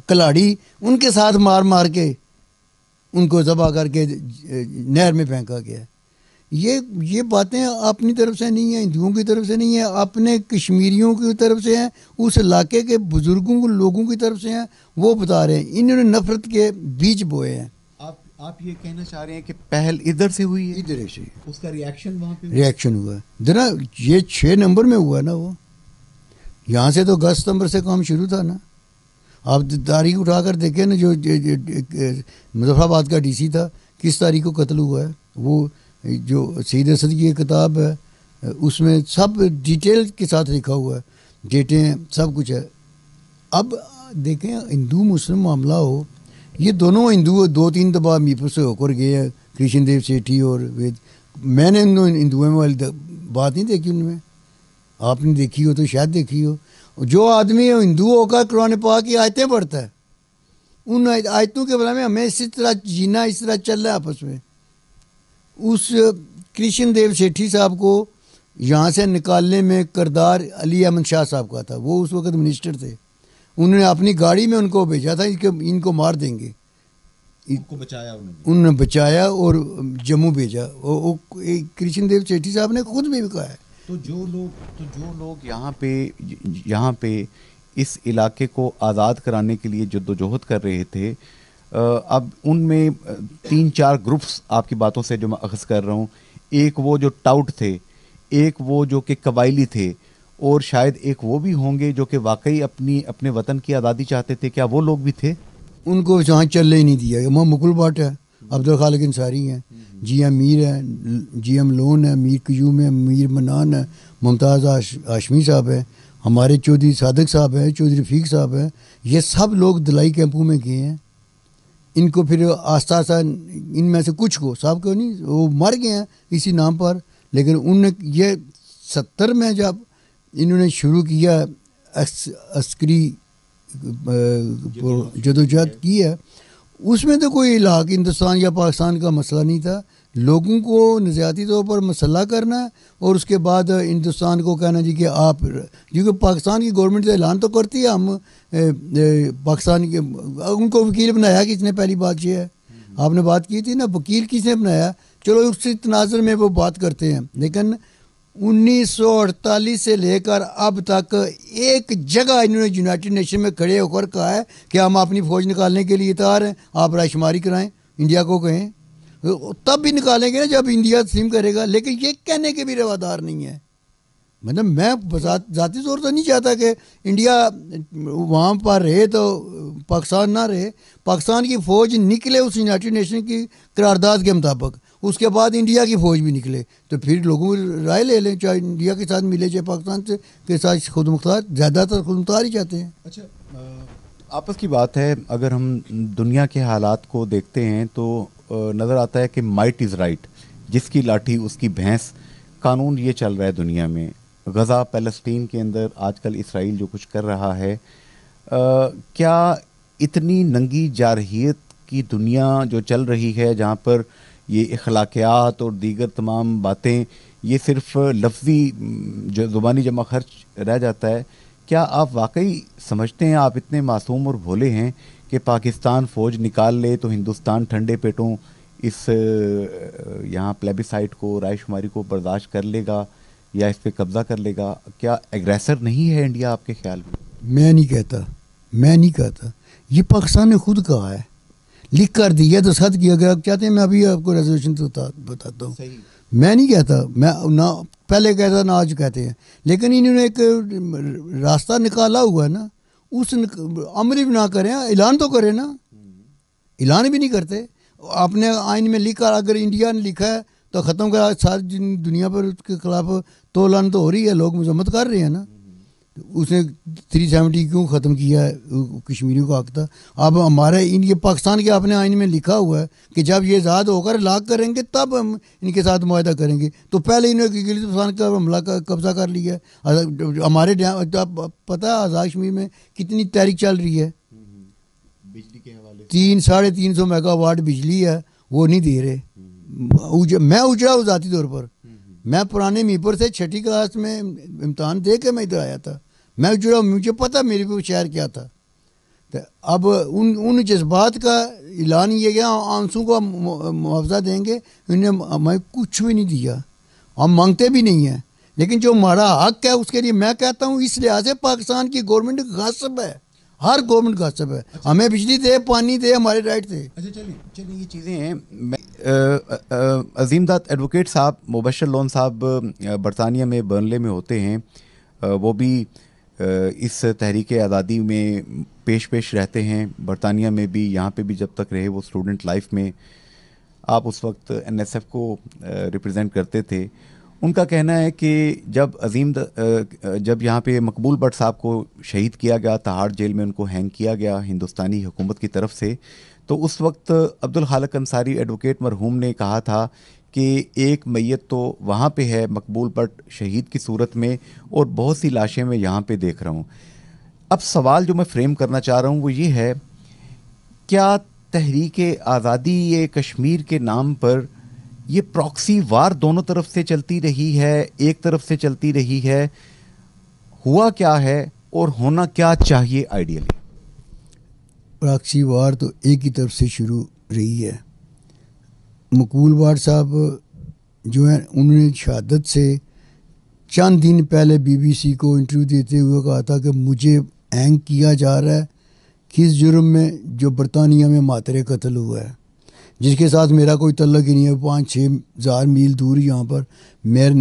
Speaker 2: कलाड़ी उनके साथ मार मार के उनको ज़बा करके नहर में फेंका गया ये ये बातें अपनी तरफ से नहीं है हिंदुओं की तरफ से नहीं है अपने कश्मीरियों की तरफ से हैं उस इलाके के बुज़ुर्गों लोगों की तरफ से हैं वो बता रहे हैं इन्होंने नफरत के बीच बोए हैं
Speaker 1: आप आप ये कहना चाह रहे हैं कि
Speaker 2: पहल इधर से हुई है इधर से
Speaker 1: उसका रिएक्शन वहाँ पे रिएक्शन हुआ
Speaker 2: जरा ये छः नंबर में हुआ ना वो यहाँ से तो दस सितम्बर से काम शुरू था ना आप तारीख उठा कर देखें ना जो मुजफ्फराबाद का डीसी था किस तारीख को कत्ल हुआ है वो जो सईद असद की किताब है उसमें सब डिटेल के साथ लिखा हुआ है डेटें सब कुछ है अब देखें हिंदू मुस्लिम मामला हो ये दोनों हिंदू दो तीन दफा मीपुर से होकर गए हैं कृष्ण देव सेठी और वेद मैंने इन हिंदुओं में वाली बात नहीं देखी उनमें आपने देखी हो तो शायद देखी हो जो आदमी हिंदू होकर कुरान पा की आयतें पढ़ता है उन आयतों के बारे में हमें इसी तरह जीना इस तरह चलना है आपस में उस कृष्ण देव सेठी साहब को यहाँ से निकालने में करदार अली अहमद शाह साहब का था वो उस वक्त मिनिस्टर थे उन्होंने अपनी गाड़ी में उनको भेजा था इनको, इनको मार देंगे इनको
Speaker 1: बचाया उन्होंने
Speaker 2: उन्होंने बचाया और जम्मू भेजा और कृष्ण देव सेठी साहब ने खुद भी कहा है तो जो लोग
Speaker 1: तो जो लोग यहाँ पे यहाँ पे इस इलाके को आज़ाद कराने के लिए जद्दोजहद कर रहे थे अब उनमें तीन चार ग्रुप्स आपकी बातों से जो मैं अखज़ कर रहा हूँ एक वो जो टाउट थे एक वो जो कि कबायली थे और शायद एक वो भी होंगे जो कि वाकई अपनी अपने वतन की आज़ादी चाहते थे क्या वो लोग भी थे
Speaker 2: उनको जहाँ चलने ही नहीं दिया वहाँ मुकुल भट्ट है अब्दुल खालिक इंसारी हैं जी एम मीर है जी एम लोन है मीर कयूम है मीर मनान है मुमताज़ आशमी साहब है हमारे चौधरी सादक साहब हैं चौधरी रफीक साहब हैं ये सब लोग दलाई कैंपों में गए हैं इनको फिर आस्था आस्ता इनमें से कुछ को साहब क्यों नहीं वो मर गए हैं इसी नाम पर लेकिन उन ये सत्तर में जब इन्होंने शुरू किया अस्करी जदोजहद की है उसमें तो कोई इलाक हिंदुस्तान या पाकिस्तान का मसला नहीं था लोगों को नज़ाती तौर पर मसला करना और उसके बाद हिंदुस्तान को कहना जी कि आप क्योंकि पाकिस्तान की गवर्नमेंट तो ऐलान तो करती है हम पाकिस्तान के उनको वकील बनाया किसने पहली बात यह है आपने बात की थी ना वकील किसने बनाया चलो उस तनाजर में वो बात करते हैं लेकिन 1948 से लेकर अब तक एक जगह इन्होंने यूनाइटेड नेशन में खड़े होकर कहा है कि हम अपनी फ़ौज निकालने के लिए तैयार हैं आप रायशुमारी कराएं इंडिया को कहें तब भी निकालेंगे ना जब इंडिया तस्लीम करेगा लेकिन ये कहने के भी रवादार नहीं है मतलब मैं ज़ाती तौर से तो नहीं चाहता कि इंडिया वहाँ पर रहे तो पाकिस्तान ना रहे पाकिस्तान की फ़ौज निकले उस यूनाइटेड नेशन की करारदाद के मुताबिक उसके बाद इंडिया की फ़ौज भी निकले तो फिर लोगों की राय ले लें चाहे इंडिया के साथ मिले चाहे पाकिस्तान से के साथ खुद मुख्तार ज़्यादातर खुद मुख्तार ही चाहते हैं अच्छा
Speaker 1: आपस की बात है अगर हम दुनिया के हालात को देखते हैं तो नज़र आता है कि माइट इज़ राइट जिसकी लाठी उसकी भैंस कानून ये चल रहा है दुनिया में गज़ा पैलेस्टीन के अंदर आजकल इसराइल जो कुछ कर रहा है आ, क्या इतनी नंगी जारहीत की दुनिया जो चल रही है जहाँ पर ये अखलाकियात और दीगर तमाम बातें ये सिर्फ लफ्ज़ी जो ज़ुबानी जमा खर्च रह जाता है क्या आप वाकई समझते हैं आप इतने मासूम और भोले हैं कि पाकिस्तान फ़ौज निकाल ले तो हिंदुस्तान ठंडे पेटों इस यहाँ प्लेबिसाइट को रायशुमारी को बर्दाश्त कर लेगा या इस पर कब्ज़ा कर लेगा क्या एग्रेसर नहीं है इंडिया आपके
Speaker 2: ख्याल में मैं नहीं कहता मैं नहीं कहता ये पाकिस्तान ने खुद कहा है लिख कर दिया तो सद किया गया आप चाहते हैं मैं अभी आपको रेजोल्यूशन तो बताता हूँ मैं नहीं कहता मैं ना पहले कहता ना आज कहते हैं लेकिन इन्होंने एक रास्ता निकाला हुआ है ना उस अमल भी ना करें ऐलान तो करें ना ऐलान भी नहीं करते आपने आइन में लिखा अगर इंडिया ने लिखा है तो ख़त्म करा सारी दुनिया पर उसके खिलाफ तो ऐलान तो हो रही है लोग मजम्मत कर रहे हैं ना उसने थ्री सेवेंटी क्यों ख़त्म किया है कश्मीरियों का हक था अब हमारे इनके पाकिस्तान के अपने आइन में लिखा हुआ है कि जब ये आज़ाद होकर लाग करेंगे तब हम इनके साथ माहा करेंगे तो पहले इन्होंने गिलिस्तान का हमला का कब्ज़ा कर लिया है हमारे तो पता है आज़ाद कश्मीर में कितनी तहरीक चल रही है बिजली के हवाले तीन साढ़े तीन सौ मेगावाट बिजली है वो नहीं दे रहे हम्म। मैं उजड़ा हूँ ज़ाती तौर पर मैं पुराने मीपुर से छठी क्लास में इम्तहान दे के मैं इधर आया था मैं जुड़ा मुझे पता मेरे को शहर क्या था तो अब उन उन जज्बात का ऐलान ये गया आंसू को मुआवजा देंगे उन्हें हमें कुछ भी नहीं दिया हम मांगते भी नहीं हैं लेकिन जो हमारा हक है उसके लिए मैं कहता हूँ इस लिहाज से पाकिस्तान की गवर्नमेंट गसब है हर गवर्नमेंट का सब है अच्छा। हमें बिजली दे पानी दे हमारे राइट दे अच्छा चलिए
Speaker 1: चलिए ये चीज़ें हैं अजीमदात एडवोकेट साहब मुबशर लोन साहब बरतानिया में बर्नले में होते हैं वो भी इस तहरीक आज़ादी में पेश पेश रहते हैं बरतानिया में भी यहाँ पे भी जब तक रहे वो स्टूडेंट लाइफ में आप उस वक्त एनएसएफ को रिप्रेजेंट करते थे उनका कहना है कि जब अजीम द, जब यहाँ पे मकबूल भट्ट साहब को शहीद किया गया तहाड़ जेल में उनको हैंग किया गया हिंदुस्तानी हुकूमत की तरफ से तो उस वक्त अब्दुल खालक अंसारी एडवोकेट मरहूम ने कहा था कि एक मैत तो वहाँ पे है मकबूल भट्ट शहीद की सूरत में और बहुत सी लाशें मैं यहाँ पे देख रहा हूँ अब सवाल जो मैं फ्रेम करना चाह रहा हूँ वो ये है क्या तहरीक आज़ादी ये कश्मीर के नाम पर ये प्रॉक्सी वार दोनों तरफ से चलती रही है एक तरफ से चलती रही है हुआ क्या है और होना क्या चाहिए आइडियली
Speaker 2: प्रॉक्सी वार तो एक ही तरफ से शुरू रही है मकबूल वार साहब जो है उन्होंने शहादत से चंद दिन पहले बीबीसी को इंटरव्यू देते हुए कहा था कि मुझे हैंग किया जा रहा है किस जुर्म में जो बरतानिया में मातरे कत्ल हुआ है जिसके साथ मेरा कोई तलक ही नहीं है पाँच छः हज़ार मील दूर यहाँ पर मेर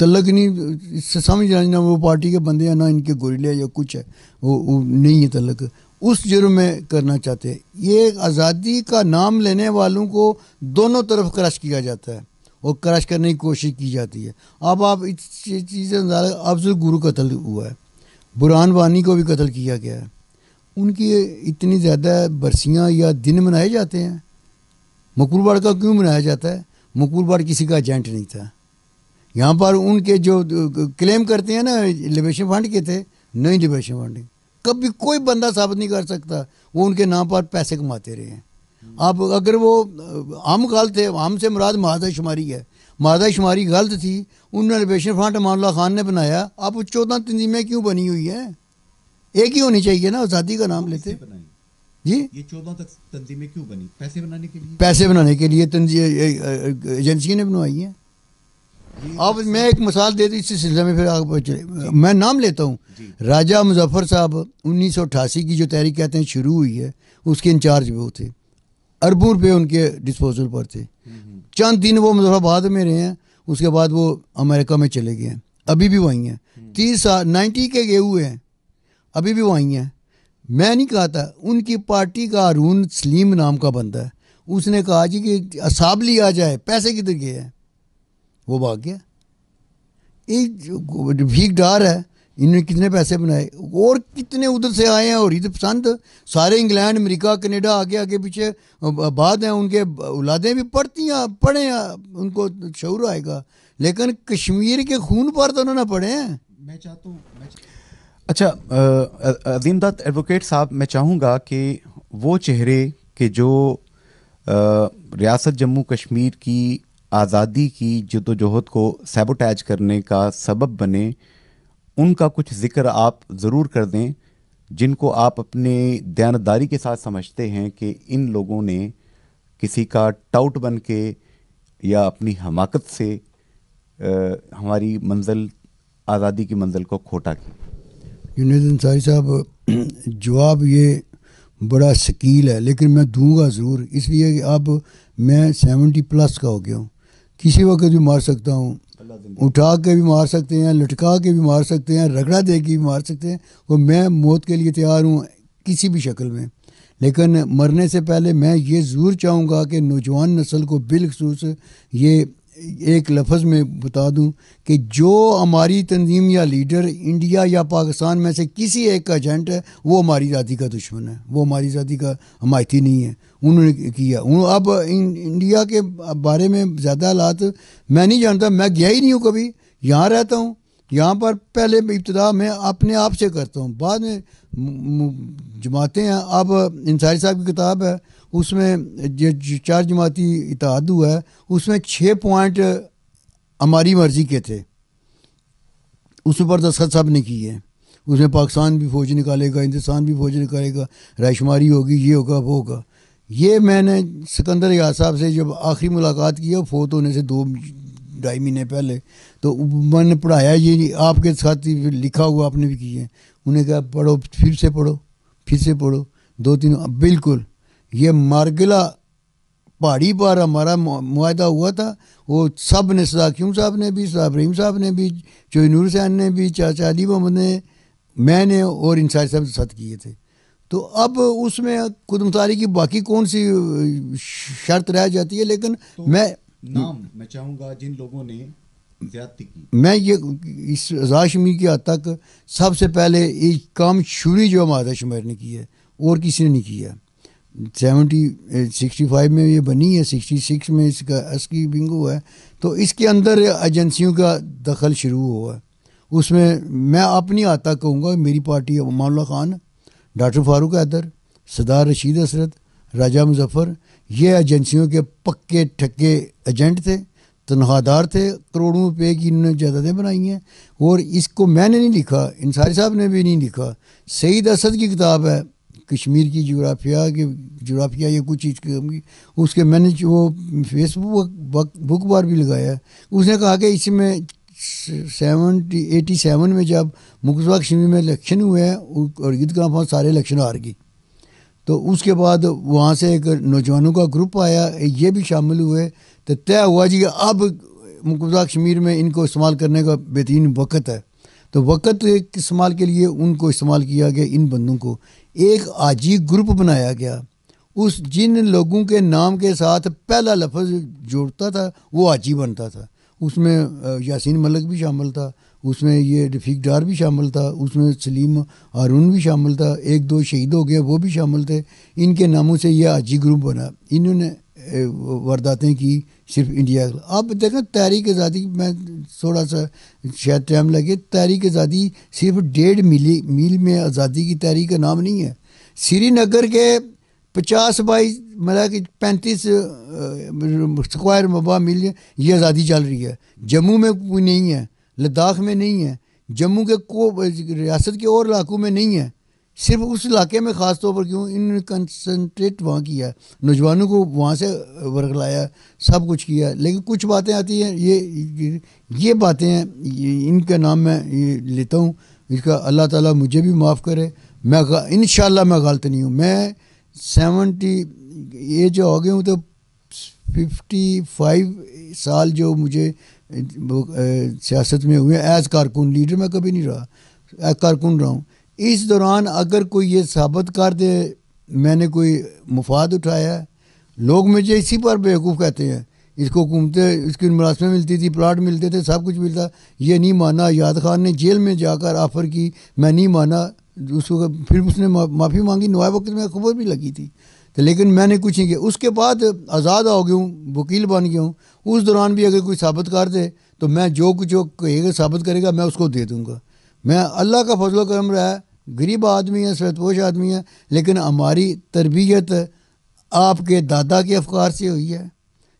Speaker 2: तलक नहीं इससे समझ रहा ना वो पार्टी के बंदे हैं ना इनके गोरिले या कुछ है वो, वो नहीं है तलक उस जुर्म में करना चाहते हैं ये आज़ादी का नाम लेने वालों को दोनों तरफ क्रश किया जाता है और क्रश करने की कोशिश की जाती है अब आप इस चीज़ से अफजल गुरु कत्ल हुआ है बुरहान वानी को भी कत्ल किया गया है उनकी इतनी ज़्यादा बरसियाँ या दिन मनाए जाते हैं मुकुलवाड़ का क्यों मनाया जाता है मुकुलवाड़ किसी का एजेंट नहीं था यहाँ पर उनके जो क्लेम करते हैं ना लिबरेशन फंड के थे नहीं लिबरेशन फंड कभी कोई बंदा साबित नहीं कर सकता वो उनके नाम पर पैसे कमाते रहे हैं अब अगर वो आम गलत है आम से मुराद मादा शुमारी है मादा शुमारी गलत थी उन्होंने लिबरेशन फंड अमानुल्ला खान ने बनाया अब चौदह तंजीमें क्यों बनी हुई हैं एक ही होनी चाहिए ना आज़ादी का नाम लेते बनाई जी
Speaker 1: ये चौदह तक तंजीमें क्यों बनी पैसे बनाने के लिए
Speaker 2: पैसे बनाने के लिए एजेंसियाँ ने बनवाई हैं अब मैं एक मिसाल दे दी इसी सिलसिले में फिर आप मैं नाम लेता हूँ राजा मुजफ्फर साहब उन्नीस की जो तहरीक कहते हैं शुरू हुई है उसके इंचार्ज वो थे अरबों रुपये उनके डिस्पोजल पर थे हम्म, हम्म। चंद दिन वो मुजफ्फराबाद में रहे हैं उसके बाद वो अमेरिका में चले गए हैं अभी भी वहीं हैं हम्म। तीस साल नाइन्टी के गए हुए हैं अभी भी वहीं हैं मैं नहीं कहा था उनकी पार्टी का अरुण सलीम नाम का बंदा है उसने कहा जी कि असाबली आ जाए पैसे किधर गए हैं वो भाग गया एक भीख डार है इन्होंने कितने पैसे बनाए और कितने उधर से आए हैं और इधर तो पसंद सारे इंग्लैंड अमेरिका कनाडा आगे आगे पीछे बाद हैं उनके औलादें भी पढ़ती हैं पढ़े हैं उनको शौर आएगा लेकिन कश्मीर के खून पर तो उन्होंने पढ़े हैं मैं चाहता हूँ अच्छा
Speaker 1: दत्त एडवोकेट साहब मैं चाहूँगा कि वो चेहरे के जो रियासत जम्मू कश्मीर की आज़ादी की जदोजहद को सेबोटैज करने का सबब बने उनका कुछ जिक्र आप ज़रूर कर दें जिनको आप अपने दयानदारी के साथ समझते हैं कि इन लोगों ने किसी का टाउट बन के या अपनी हमाकत से आ, हमारी मंजिल आज़ादी की मंजिल को खोटा की
Speaker 2: जुनेद अंसारी साहब (clears throat) जवाब ये बड़ा शकील है लेकिन मैं दूंगा ज़रूर इसलिए कि अब मैं सेवेंटी प्लस का हो गया हूँ किसी वक्त भी मार सकता हूँ उठा के भी मार सकते हैं लटका के भी मार सकते हैं रगड़ा दे के भी मार सकते हैं और मैं मौत के लिए तैयार हूँ किसी भी शक्ल में लेकिन मरने से पहले मैं ये ज़रूर चाहूँगा कि नौजवान नस्ल को बिलखसूस ये एक लफज में बता दूं कि जो हमारी तंजीम या लीडर इंडिया या पाकिस्तान में से किसी एक का एजेंट है वो हमारी आज़ादी का दुश्मन है वो हमारी आज़ादी का हमायती नहीं है उन्होंने किया उन अब इंडिया के बारे में ज़्यादा हालात मैं नहीं जानता मैं गया ही नहीं हूँ कभी यहाँ रहता हूँ यहाँ पर पहले इब्तदा मैं अपने आप से करता हूँ बाद में जमाते हैं अब इंसारी साहब की किताब है उसमें जो चार जमाती इतिहाद हुआ है उसमें छः पॉइंट हमारी मर्ज़ी के थे उस पर दस्खत साहब ने किए उसमें पाकिस्तान भी फौज निकालेगा हिंदुस्तान भी फौज निकालेगा रायशुमारी होगी ये होगा वो होगा ये मैंने सिकंदर याद साहब से जब आखिरी मुलाकात की फोत होने से दो ढाई महीने पहले तो मैंने पढ़ाया ये आपके साथ ही लिखा हुआ आपने भी किए उन्हें कहा पढ़ो फिर से पढ़ो फिर से पढ़ो दो तीन बिल्कुल ये मारगिला पहाड़ी पर हमारा माहदा हुआ था वो सब ने सदाक्यूम साहब ने भी सदाब्रीम साहब ने भी चोई नूर सैन ने भी चाचा अली मोहम्मद ने मैंने और सारे साहब सत किए थे तो अब उसमें कुदमतारी की बाकी कौन सी शर्त रह जाती है लेकिन तो मैं नाम
Speaker 1: मैं चाहूँगा जिन लोगों ने
Speaker 2: मैं ये इस अजाशमीर के हद तक सबसे पहले एक काम शुरू जो हमारे शुमार ने किया और किसी ने नहीं किया सेवेंटी सिक्सटी फाइव में ये बनी है सिक्सटी सिक्स में इसका अस्की बिंग है तो इसके अंदर एजेंसियों का दखल शुरू हुआ है उसमें मैं अपनी आता कहूँगा मेरी पार्टी अमानुल्ला खान डॉक्टर फारूक हैदर सदार रशीद असरत राजा मुजफ़र ये एजेंसियों के पक्के ठक्के एजेंट थे तनख्वाहदार थे करोड़ों रुपये की इन्होंने जायदादें बनाई हैं और इसको मैंने नहीं लिखा इंसारी साहब ने भी नहीं लिखा सईद असद की किताब है कश्मीर की जोग्राफिया के जोग्राफिया या कुछ चीज़ की उसके मैंने वो फेसबुक बुक बार भी लगाया उसने कहा कि इसमें सेवनटी एटी सेवन में जब मुकदमा कश्मीर में इलेक्शन हुए हैं और ईद बहुत सारे इलेक्शन हार गई तो उसके बाद वहाँ से एक नौजवानों का ग्रुप आया ये भी शामिल हुए तो तय हुआ जी अब मुकदा कश्मीर में इनको इस्तेमाल करने का बेहतरीन वक़्त है तो वक़्त इस्तेमाल के लिए उनको इस्तेमाल किया गया इन बंदों को एक आजी ग्रुप बनाया गया उस जिन लोगों के नाम के साथ पहला लफ्ज़ जोड़ता था वो आजी बनता था उसमें यासीन मलक भी शामिल था उसमें ये रफीक डार भी शामिल था उसमें सलीम हारून भी शामिल था एक दो शहीद हो गए वो भी शामिल थे इनके नामों से यह आजी ग्रुप बना इन्होंने वारदातें की सिर्फ इंडिया अब देखें तहरीक आज़ादी में थोड़ा सा शायद टाइम लगे तहरीक आज़ादी सिर्फ डेढ़ मिली मील में आज़ादी की तहरीक का नाम नहीं है श्रीनगर के पचास बाई मतलब कि पैंतीस स्क्वायर मबा मिल ये आज़ादी चल रही है जम्मू में कोई नहीं है लद्दाख में नहीं है जम्मू के को रियासत के और इलाकों में नहीं है सिर्फ उस इलाके में ख़ास तौर पर क्यों इन कंसनट्रेट वहाँ किया नौजवानों को वहाँ से लाया सब कुछ किया लेकिन कुछ बातें आती हैं ये ये बातें हैं इनका नाम मैं ये लेता हूँ इसका अल्लाह ताला मुझे भी माफ़ करे मैं इन मैं गलत नहीं हूँ मैं सेवनटी एज हो गए हूँ तो फिफ्टी फाइव साल जो मुझे सियासत में हुए एज़ कारकुन लीडर मैं कभी नहीं रहा कारकुन रहा हूँ इस दौरान अगर कोई ये साबित कर दे मैंने कोई मुफाद उठाया है लोग मुझे इसी पर बेवकूफ़ कहते हैं इसको घूमते इसकी मुलाजमें मिलती थी प्लाट मिलते थे सब कुछ मिलता ये नहीं माना याद खान ने जेल में जाकर आफर की मैं नहीं माना उसको फिर उसने माफ़ी मांगी नवाए वक्त में खबर भी लगी थी तो लेकिन मैंने कुछ नहीं किया उसके बाद आज़ाद हो गया हूँ वकील बन गया हूँ उस दौरान भी अगर कोई साबित कर दे तो मैं जो कुछ कहेगा साबित करेगा मैं उसको दे दूँगा मैं अल्लाह का फजल करम रहा है गरीब आदमी हैं सतपोश आदमी हैं लेकिन हमारी तरबियत आपके दादा के अफकार से हुई है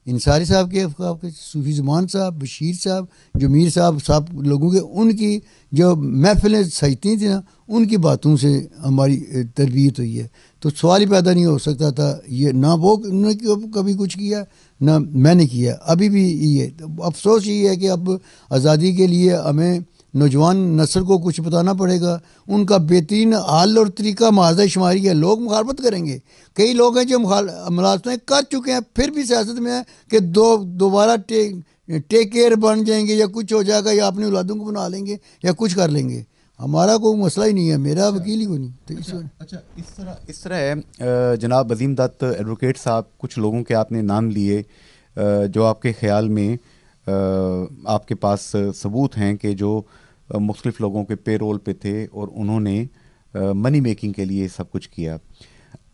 Speaker 2: इंसारी साहब के अफकार के सूफी जुमान साहब बशीर साहब जो मीर साहब साहब लोगों के उनकी जो महफिलें सजती थी ना उनकी बातों से हमारी तरबियत हुई है तो सवाल ही पैदा नहीं हो सकता था ये ना वो उन्होंने कभी कुछ किया ना मैंने किया अभी भी ये तो अफसोस ये है कि अब आज़ादी के लिए हमें नौजवान नसल को कुछ बताना पड़ेगा उनका बेहतरीन हाल और तरीका माजा शुमारी है लोग मुखालफत करेंगे कई लोग हैं जो मुलाजतें कर चुके हैं फिर भी सियासत में है कि दो दोबारा टेक टेक केयर बन जाएंगे या कुछ हो जाएगा या अपनी औलादों को बना लेंगे या कुछ कर लेंगे हमारा कोई मसला ही नहीं है मेरा अच्छा। वकील ही कोई नहीं तो अच्छा, अच्छा इस तरह
Speaker 1: इस तरह है जनाब अजीम दत्त एडवोकेट साहब कुछ लोगों के आपने नाम लिए जो आपके ख्याल में आपके पास सबूत हैं कि जो मुख्तलिफ़ लोगों के पेरोल पे थे और उन्होंने मनी मेकिंग के लिए सब कुछ किया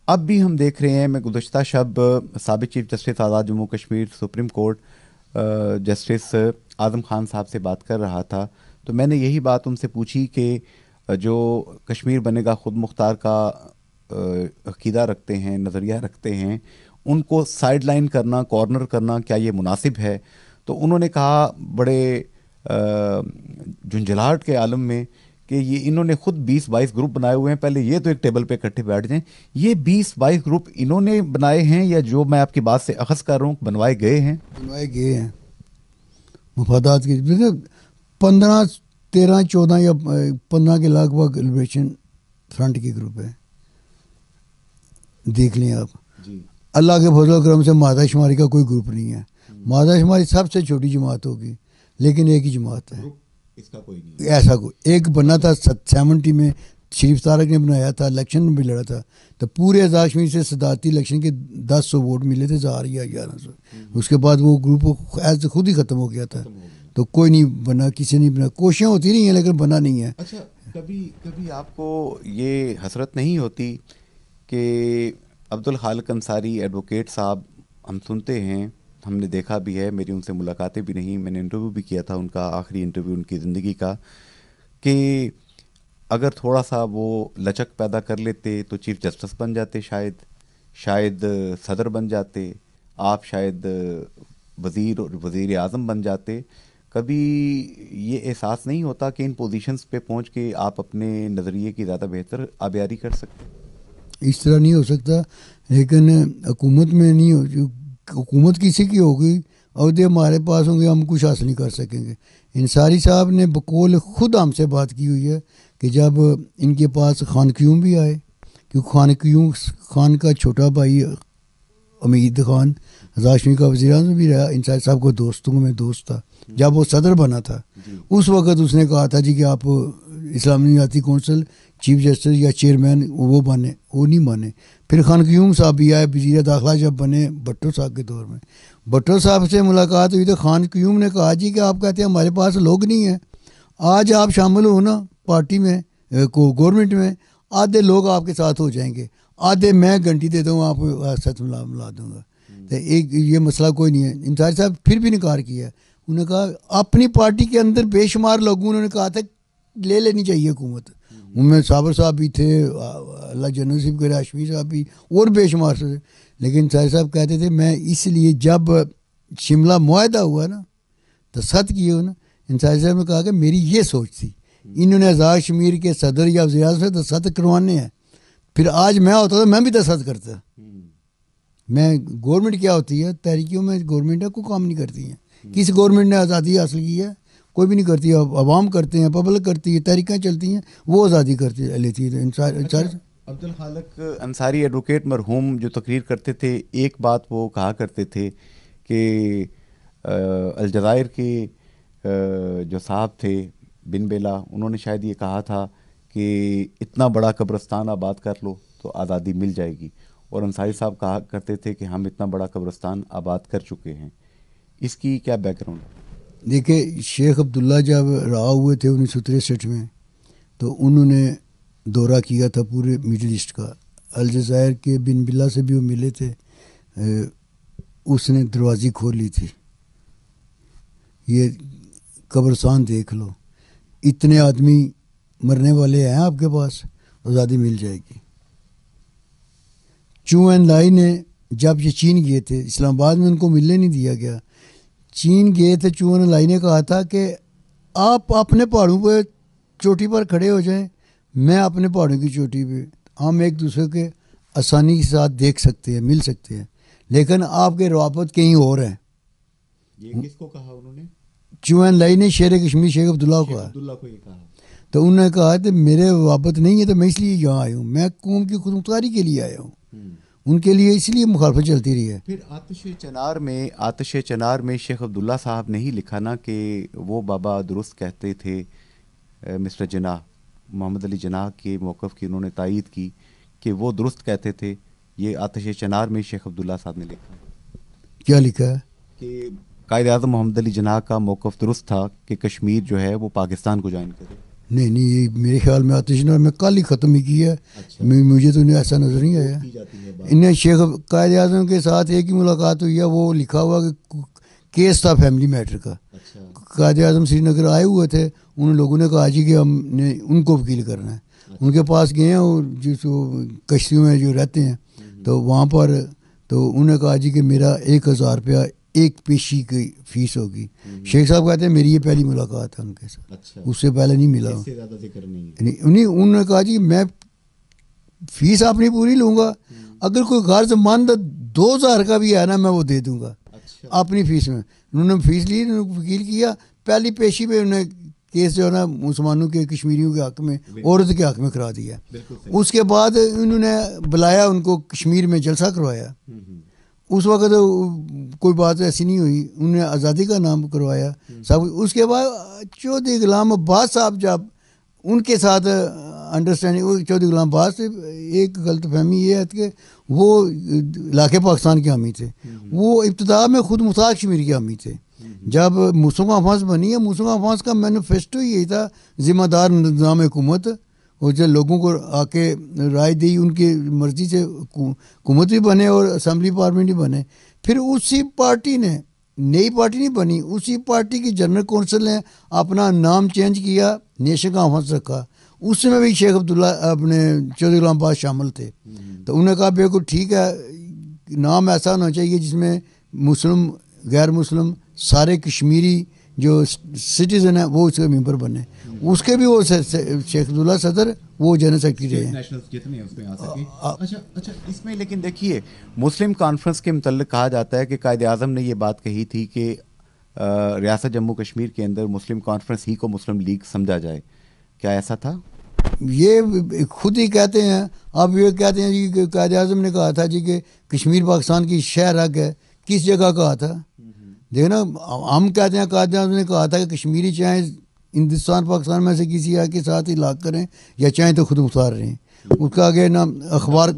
Speaker 1: अब भी हम देख रहे हैं मैं गुजशत शब सबक chief justice Azad Jammu Kashmir supreme court justice Azam Khan साहब से बात कर रहा था तो मैंने यही बात उनसे पूछी कि जो कश्मीर बनेगा ख़ुद मुख्तार का अकीदा रखते हैं नज़रिया रखते हैं उनको साइड लाइन करना कॉर्नर करना क्या ये मुनासिब है तो उन्होंने कहा बड़े झुंझलाहट के आलम में कि ये इन्होंने खुद 20 बाईस ग्रुप बनाए हुए हैं पहले ये तो एक टेबल पे इकट्ठे बैठ जाएं ये 20 बाईस ग्रुप इन्होंने बनाए हैं या जो मैं आपकी बात से अखज कर रहा हूँ बनवाए गए हैं
Speaker 2: बनवाए गए हैं मफादात के पंद्रह तेरह चौदह या पंद्रह के लगभग लिबरेशन फ्रंट के ग्रुप है देख लें आप अल्लाह के फजल करम से मादा शुमारी का कोई ग्रुप नहीं है हम्म। मादा शुमारी सबसे छोटी जमात होगी लेकिन एक ही जमात
Speaker 1: है इसका कोई नहीं ऐसा
Speaker 2: कोई एक बना था सेवेंटी में शरीफ तारक ने बनाया था इलेक्शन में भी लड़ा था तो पूरे आजाद कश्मीर से सदारती इलेक्शन के दस सौ वोट मिले थे जार या ग्यारह सौ हम्म। उसके बाद वो ग्रुप ऐसे तो खुद ही ख़त्म हो गया था तो कोई नहीं बना किसी नहीं बना कोशिशें होती नहीं हैं लेकिन बना नहीं है
Speaker 1: अच्छा कभी कभी आपको ये हसरत नहीं होती कि अब्दुल खालक अंसारी एडवोकेट साहब हम सुनते हैं हमने देखा भी है मेरी उनसे मुलाकातें भी नहीं मैंने इंटरव्यू भी किया था उनका आखिरी इंटरव्यू उनकी ज़िंदगी का कि अगर थोड़ा सा वो लचक पैदा कर लेते तो चीफ जस्टिस बन जाते शायद शायद सदर बन जाते आप शायद वज़ीर और वज़ी अजम बन जाते कभी ये एहसास नहीं होता कि इन पोजीशंस पे पहुंच के आप अपने नज़रिए की ज़्यादा बेहतर आबियारी कर सकते
Speaker 2: इस तरह नहीं हो सकता लेकिन हुकूमत में नहीं हो हुकूमत किसी की होगी अहदे हमारे पास होंगे हम कुछ हासिल नहीं कर सकेंगे इंसारी साहब ने बकोल ख़ुद हमसे बात की हुई है कि जब इनके पास खान क्यों भी आए क्योंकि खान क्यों खान का छोटा भाई अमीद खान राशमी का वजी अजम भी रहा इंसार साहब को दोस्तों में दोस्त था जब वो सदर बना था उस वक़्त उसने कहा था जी कि आप इस्लामी जाती चीफ जस्टिस या चेयरमैन वो बने वो नहीं माने फिर खान क्यूम साहब भी आए वजीर दाखिला जब बने भट्टो साहब के दौर में भट्टो साहब से मुलाकात हुई तो खान क्यूम ने कहा जी कि आप कहते हैं हमारे पास लोग नहीं हैं आज आप शामिल हो ना पार्टी में को गवर्नमेंट में आधे लोग आपके साथ हो जाएंगे आधे मैं घंटी दे दूँ आप सच मिला मिला दूँगा हम्म। तो एक ये मसला कोई नहीं है इंसार साहब फिर भी इनकार किया उन्होंने कहा अपनी पार्टी के अंदर बेशुमार लोगों उन्होंने कहा था ले लेनी चाहिए हुकूमत हम्म। उनमें साबर साहब भी थे अल्लाह जनू सिंह के हाशमी साहब भी और बेशुमार से लेकिन शाह साहब कहते थे मैं इसलिए जब शिमला माहदा हुआ ना तो दस्तखत किए ना इन शाह साहब ने कहा कि मेरी ये सोच थी इन्होंने आज़ाद कश्मीर के सदर या जिया से तो दस्त करवाने हैं फिर आज मैं होता था तो मैं भी दस्त करता मैं गवर्नमेंट क्या होती है तहरीकियों में गवर्नमेंट है कोई काम नहीं करती हैं किस गवर्नमेंट ने आज़ादी हासिल की है कोई भी नहीं करती है अवाम करते हैं पब्लिक करती है तहरीकें चलती हैं वो आज़ादी करती लेती है अच्छा। अब्दुल खालक
Speaker 1: अंसारी एडवोकेट मरहूम जो तकरीर करते थे एक बात वो कहा करते थे कि अलजायर के आ, जो साहब थे बिन बेला उन्होंने शायद ये कहा था कि इतना बड़ा कब्रस्तान आबाद कर लो तो आज़ादी मिल जाएगी और अंसारी साहब कहा करते थे कि हम इतना बड़ा कब्रस्तान आबाद कर चुके हैं इसकी क्या बैकग्राउंड
Speaker 2: देखिए शेख अब्दुल्ला जब रहा हुए थे उन्नीस सौ तिरसठ में तो उन्होंने दौरा किया था पूरे मिडिल ईस्ट का अलजायर के बिन बिल्ला से भी वो मिले थे उसने दरवाज़े खोली थी ये कब्रस्तान देख लो इतने आदमी मरने वाले हैं आपके पास आज़ादी मिल जाएगी चू एन लाई ने जब ये चीन गए थे इस्लामाबाद में उनको मिलने नहीं दिया गया चीन गए थे चू एन लाई ने कहा था कि आप अपने पहाड़ों पर चोटी पर खड़े हो जाएं मैं अपने पहाड़ों की चोटी पे हम एक दूसरे के आसानी के साथ देख सकते हैं मिल सकते हैं लेकिन आपके रवाबत कहीं और हैं ये किसको कहा उन्होंने चुहन लाई ने शेर कश्मीर शेख अब्दुल्ला को कहा तो उन्होंने कहा तो मेरे वापत नहीं है तो मैं इसलिए यहाँ आया हूँ मैं कौम की खुदमुख्तारी के लिए आया हूँ हम्म। उनके लिए इसलिए मुखालफत चलती रही है फिर
Speaker 1: आतश चनार में आतश चनार में शेख अब्दुल्ला साहब ने ही लिखा ना कि वो बाबा दुरुस्त कहते थे मिस्टर जना मोहम्मद अली जना के मौक़ की उन्होंने तायद की कि वो दुरुस्त कहते थे ये आतश चनार में शेख अब्दुल्ला साहब ने लिखा क्या लिखा है कि कायद अजम मोहम्मद अली जना का मौक़ दुरुस्त था कि कश्मीर जो है वो पाकिस्तान को ज्वाइन करे
Speaker 2: नहीं नहीं ये मेरे ख्याल में आतिश ने मैं कल ही ख़त्म ही किया अच्छा। मुझे तो इन्हें ऐसा नज़र नहीं आया इन्हें शेख कायद अजम के साथ एक ही मुलाकात हुई है वो लिखा हुआ कि केस था फैमिली मैटर का अच्छा। कायद अजम श्रीनगर आए हुए थे उन लोगों ने कहा जी कि हमने उनको वकील करना है उनके पास गए हैं और जो कश्तियों में जो रहते हैं तो वहाँ पर तो उन्होंने कहा जी कि मेरा एक हज़ार रुपया एक पेशी की फीस होगी हम्म। शेख साहब कहते हैं मेरी ये पहली मुलाकात है उनके साथ अच्छा। उससे पहले नहीं मिला नहीं उन्होंने कहा जी मैं फीस अपनी पूरी लूँगा हम्म। अगर कोई गैर जमानद दो हज़ार का भी है ना मैं वो दे दूँगा अच्छा। अपनी फीस में उन्होंने फीस ली उन्होंने वकील किया पहली पेशी पे उन्हें केस जो है ना मुसलमानों के कश्मीरियों के हक में औरत के हक में करा दिया उसके बाद इन्होंने बुलाया उनको कश्मीर में जलसा करवाया हम्म, हम्म। उस वक्त कोई बात ऐसी नहीं हुई उन्होंने आज़ादी का नाम करवाया हम्म। सब उसके बाद चौधरी गुलाम अब्बास साहब जब उनके साथ अंडरस्टैंडिंग चौधरी गुलाम अब्बास से एक गलत फहमी ये है कि वो इलाके पाकिस्तान के हामी थे वो इब्तदा में ख़ुद मुसाक कश्मीर के हामी थे जब मूसों अफवाज बनी है मूसों अफवाज का मैनिफेस्टो यही था ज़िम्मेदार निज़ाम हुकूमत और जो लोगों को आके राय दी उनकी मर्ज़ी से हुकूमत भी बने और असम्बली पार्लियामेंट भी बने फिर उसी पार्टी ने नई पार्टी नहीं बनी उसी पार्टी की जनरल कौंसिल ने अपना नाम चेंज किया नेशन का हंस रखा उसमें भी शेख अब्दुल्ला अपने चौधरी गुलाम पास शामिल थे हम्म। तो उन्होंने कहा बिल्कुल ठीक है नाम ऐसा होना चाहिए जिसमें मुस्लिम गैर मुस्लिम सारे कश्मीरी जो सिटीज़न है वो उसके मेम्बर बने उसके भी वो शेख अब्दुल्ला सदर वो जनरल सेक्रेटरी
Speaker 1: हैं अच्छा अच्छा इसमें लेकिन देखिए मुस्लिम कॉन्फ्रेंस के मतलब कहा जाता है कि कायद अजम ने ये बात कही थी कि रियासत जम्मू कश्मीर के अंदर मुस्लिम कॉन्फ्रेंस ही को मुस्लिम लीग समझा जाए क्या ऐसा था
Speaker 2: ये खुद ही कहते हैं अब ये कहते हैं जी कायद अजम ने कहा था जी कि कश्मीर पाकिस्तान की शहर आग है किस जगह कहा था देखो ना हम कहते हैं कहते हैं उसने कहा था कि कश्मीरी चाहे हिंदुस्तान पाकिस्तान में से किसी आके साथ ही लाग करें या चाहे तो खुद उतार रहे हैं उसका आगे नाम अखबार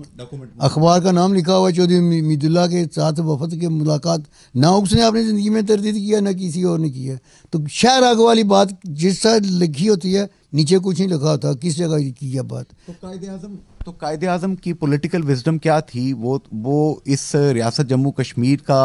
Speaker 2: अखबार का नाम लिखा हुआ चौधरी मीदुल्ला के साथ वफद के मुलाकात ना उसने अपनी ज़िंदगी में तरदीद किया ना किसी और ने किया तो शहर आग वाली बात जिस तरह लिखी होती है नीचे कुछ नहीं लिखा होता किस जगह की यह बात तो
Speaker 1: कायद अजम तो कायद अजम की पॉलिटिकल विजडम क्या थी वो वो इस रियासत जम्मू कश्मीर का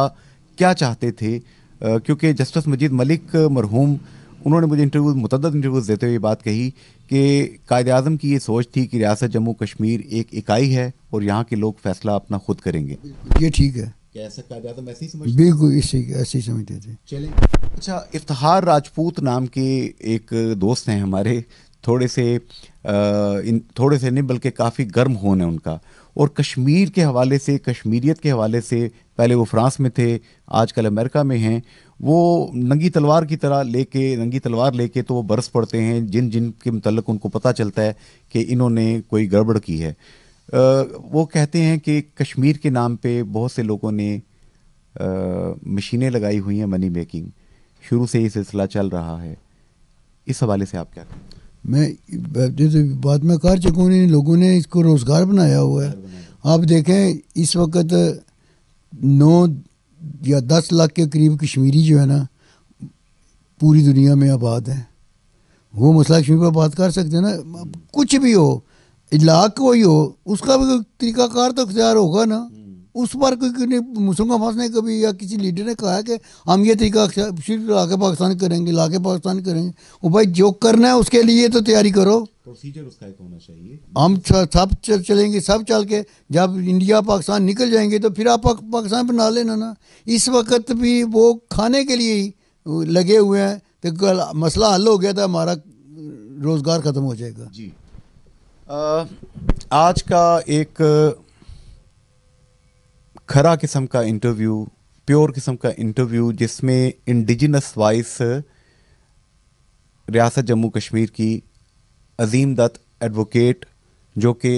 Speaker 1: क्या चाहते थे क्योंकि जस्टिस मजीद मलिक मरहूम उन्होंने मुझे इंटरव्यू मतद इंटरव्यूज देते हुए बात कही कि कायद अजम की ये सोच थी कि रियासत जम्मू कश्मीर एक इकाई है और यहाँ के लोग फैसला अपना खुद करेंगे ये ठीक है बिल्कुल इसी
Speaker 2: ऐसे समझते थे
Speaker 1: अच्छा इफ्तार राजपूत नाम के एक दोस्त हैं हमारे थोड़े से आ, इन थोड़े से नहीं बल्कि काफ़ी गर्म होने उनका और कश्मीर के हवाले से कश्मीरियत के हवाले से पहले वो फ्रांस में थे आजकल अमेरिका में हैं वो नंगी तलवार की तरह लेके नंगी तलवार लेके तो वो बरस पड़ते हैं जिन जिन के मतलब उनको पता चलता है कि इन्होंने कोई गड़बड़ की है वो कहते हैं कि कश्मीर के नाम पे बहुत से लोगों ने मशीनें लगाई हुई हैं मनी मेकिंग शुरू से ही सिलसिला चल रहा है इस हवाले से आप क्या
Speaker 2: मैं जैसे बाद में कर चुका हूँ लोगों ने इसको रोज़गार बनाया हुआ है आप देखें इस वक्त नौ या दस लाख के करीब कश्मीरी जो है ना पूरी दुनिया में आबाद है वो मसला कश्मीर पर बात कर सकते हैं ना कुछ भी हो इलाक कोई हो उसका भी तरीकाकार तो अख्तियार होगा ना हम्म। उस पर कोई मुस्लिम अब्बास ने कभी या किसी लीडर ने कहा है कि हम ये तरीका सिर्फ ला के पाकिस्तान करेंगे ला के पाकिस्तान करेंगे वो भाई जो करना है उसके लिए तो तैयारी करो
Speaker 1: प्रोसीजर उसका एक होना
Speaker 2: चाहिए हम सब चलेंगे सब चल के जब इंडिया पाकिस्तान निकल जाएंगे तो फिर आप पाकिस्तान पर ना लेना ना इस वक्त भी वो खाने के लिए ही लगे हुए हैं तो कल मसला हल हो गया था हमारा रोज़गार ख़त्म हो जाएगा
Speaker 1: जी आ, आज का एक
Speaker 2: खरा किस्म का
Speaker 1: इंटरव्यू प्योर किस्म का इंटरव्यू जिसमें इंडिजिनस वाइस रियासत जम्मू कश्मीर की अजीम दत्त एडवोकेट जो कि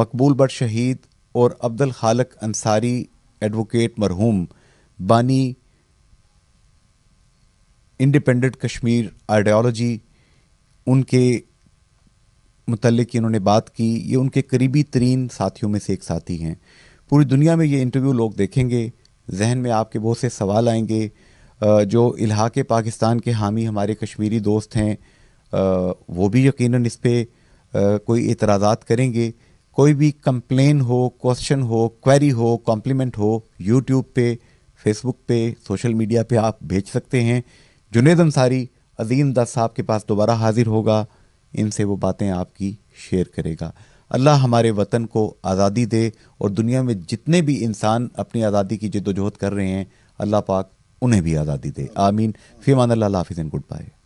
Speaker 1: मकबूल बट शहीद और अब्दुल खालक अंसारी एडवोकेट मरहूम बानी इंडिपेंडेंट कश्मीर आइडियोलॉजी उनके मतलब इन्होंने बात की ये उनके करीबी तरीन साथियों में से एक साथी हैं पूरी दुनिया में ये इंटरव्यू लोग देखेंगे जहन में आपके बहुत से सवाल आएंगे जो इलाहा पाकिस्तान के हामी हमारे कश्मीरी दोस्त हैं वो भी यकीनन इस पर कोई इतराज़ा करेंगे कोई भी कंप्लेन हो क्वेश्चन हो क्वेरी हो कॉम्प्लीमेंट हो यूट्यूब पे फेसबुक पे सोशल मीडिया पे आप भेज सकते हैं जुनेद अंसारी अजीम दस साहब के पास दोबारा हाजिर होगा इनसे वो बातें आपकी शेयर करेगा अल्लाह हमारे वतन को आज़ादी दे और दुनिया में जितने भी इंसान अपनी आज़ादी की जदोजहद कर रहे हैं अल्लाह पाक उन्हें भी आज़ादी दे आमीन फ़ीमान अल्लाह हाफिज़ गुड बाय